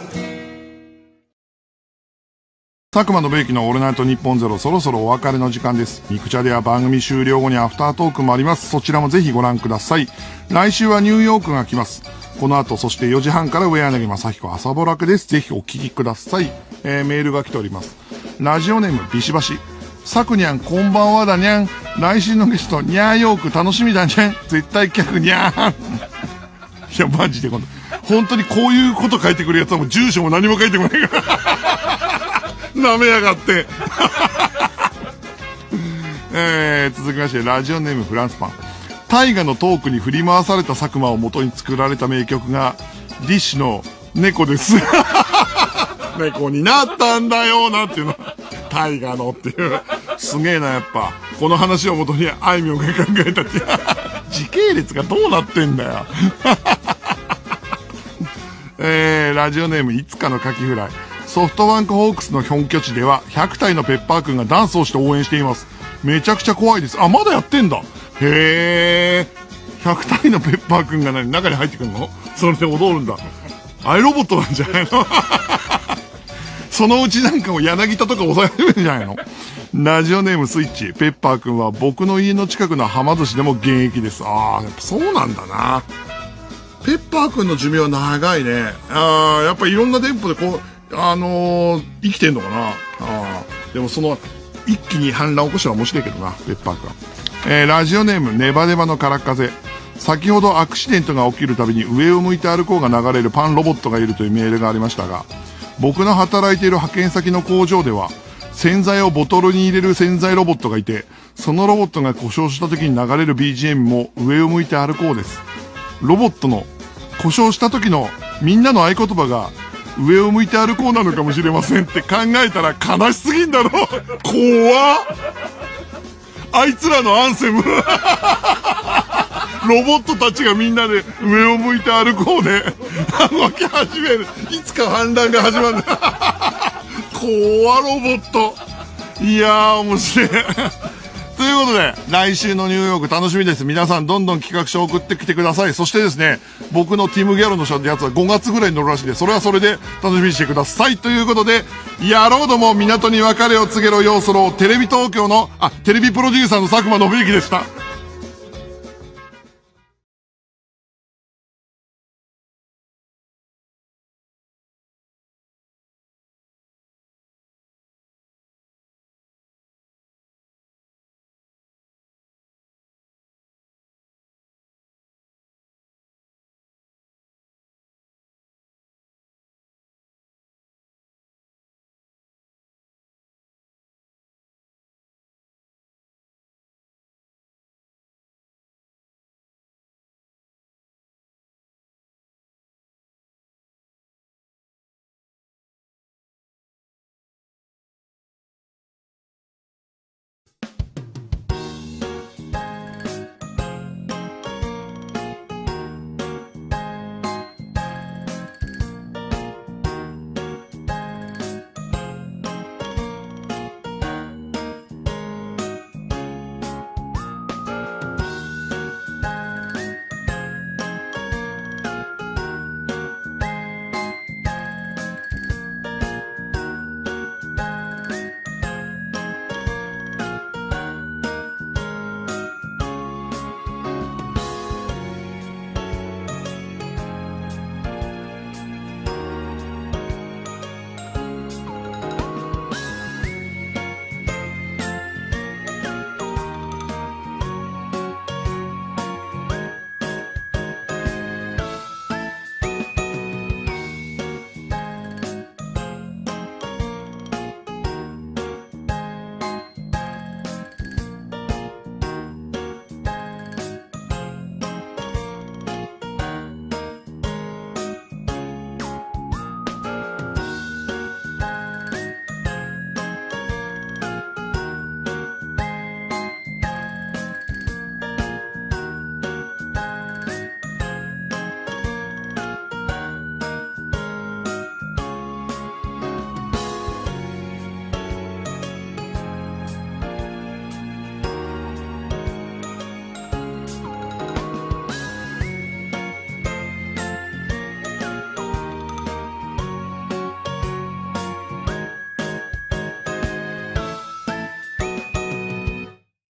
佐久間信之の「オールナイトニッポンゼロそろそろお別れの時間ですミクチャでは番組終了後にアフタートークもありますそちらもぜひご覧ください来週はニューヨークが来ますこの後、そして4時半から上柳正彦朝ぼらくです。ぜひお聞きください。えー、メールが来ております。ラジオネームビシバシ。さくにゃん、こんばんはだにゃん。来週のゲスト、にゃーヨーク楽しみだにゃん。絶対客にゃーん。いや、マジで今度。本当にこういうこと書いてくるやつはもう住所も何も書いてこないから。な めやがって。えー、続きまして、ラジオネームフランスパン。大河のトークに振り回された佐久間を元に作られた名曲が、ディッシュの猫です。猫になったんだよなっていうの。大河のっていう。すげえな、やっぱ。この話をもとにあいみょんが考えたっていう。時系列がどうなってんだよ。えー、ラジオネームいつかのカキフライ。ソフトバンクホークスの本拠地では100体のペッパーくんがダンスをして応援しています。めちゃくちゃ怖いです。あ、まだやってんだ。へえ。100体のペッパーくんが何中に入ってくるのそれで踊るんだ。アイロボットなんじゃないの そのうちなんかも柳田とか抑えるんじゃないのラジオネームスイッチ、ペッパーくんは僕の家の近くの浜寿司でも現役です。ああ、やっぱそうなんだな。ペッパーくんの寿命は長いね。ああ、やっぱいろんな店舗でこう、あのー、生きてんのかな。ああ、でもその、一気に反乱起こしたら面白いけどな、ペッパーくん。えー、ラジオネーム、ネバネバの空っ風。先ほどアクシデントが起きるたびに上を向いて歩こうが流れるパンロボットがいるというメールがありましたが、僕の働いている派遣先の工場では、洗剤をボトルに入れる洗剤ロボットがいて、そのロボットが故障した時に流れる BGM も上を向いて歩こうです。ロボットの故障した時のみんなの合言葉が上を向いて歩こうなのかもしれませんって考えたら悲しすぎんだろ 怖っあいつらのアンセム ロボットたちがみんなで上を向いて歩こうで 動き始めるいつか反乱が始まる怖ロボットいやー面白いということで、来週のニューヨーク楽しみです。皆さんどんどん企画書送ってきてください。そしてですね、僕のティム・ギャロの書ってやつは5月ぐらいに乗るらしいんで、それはそれで楽しみにしてください。ということで、野郎ども港に別れを告げろようそろテレビ東京の、あ、テレビプロデューサーの佐久間信之でした。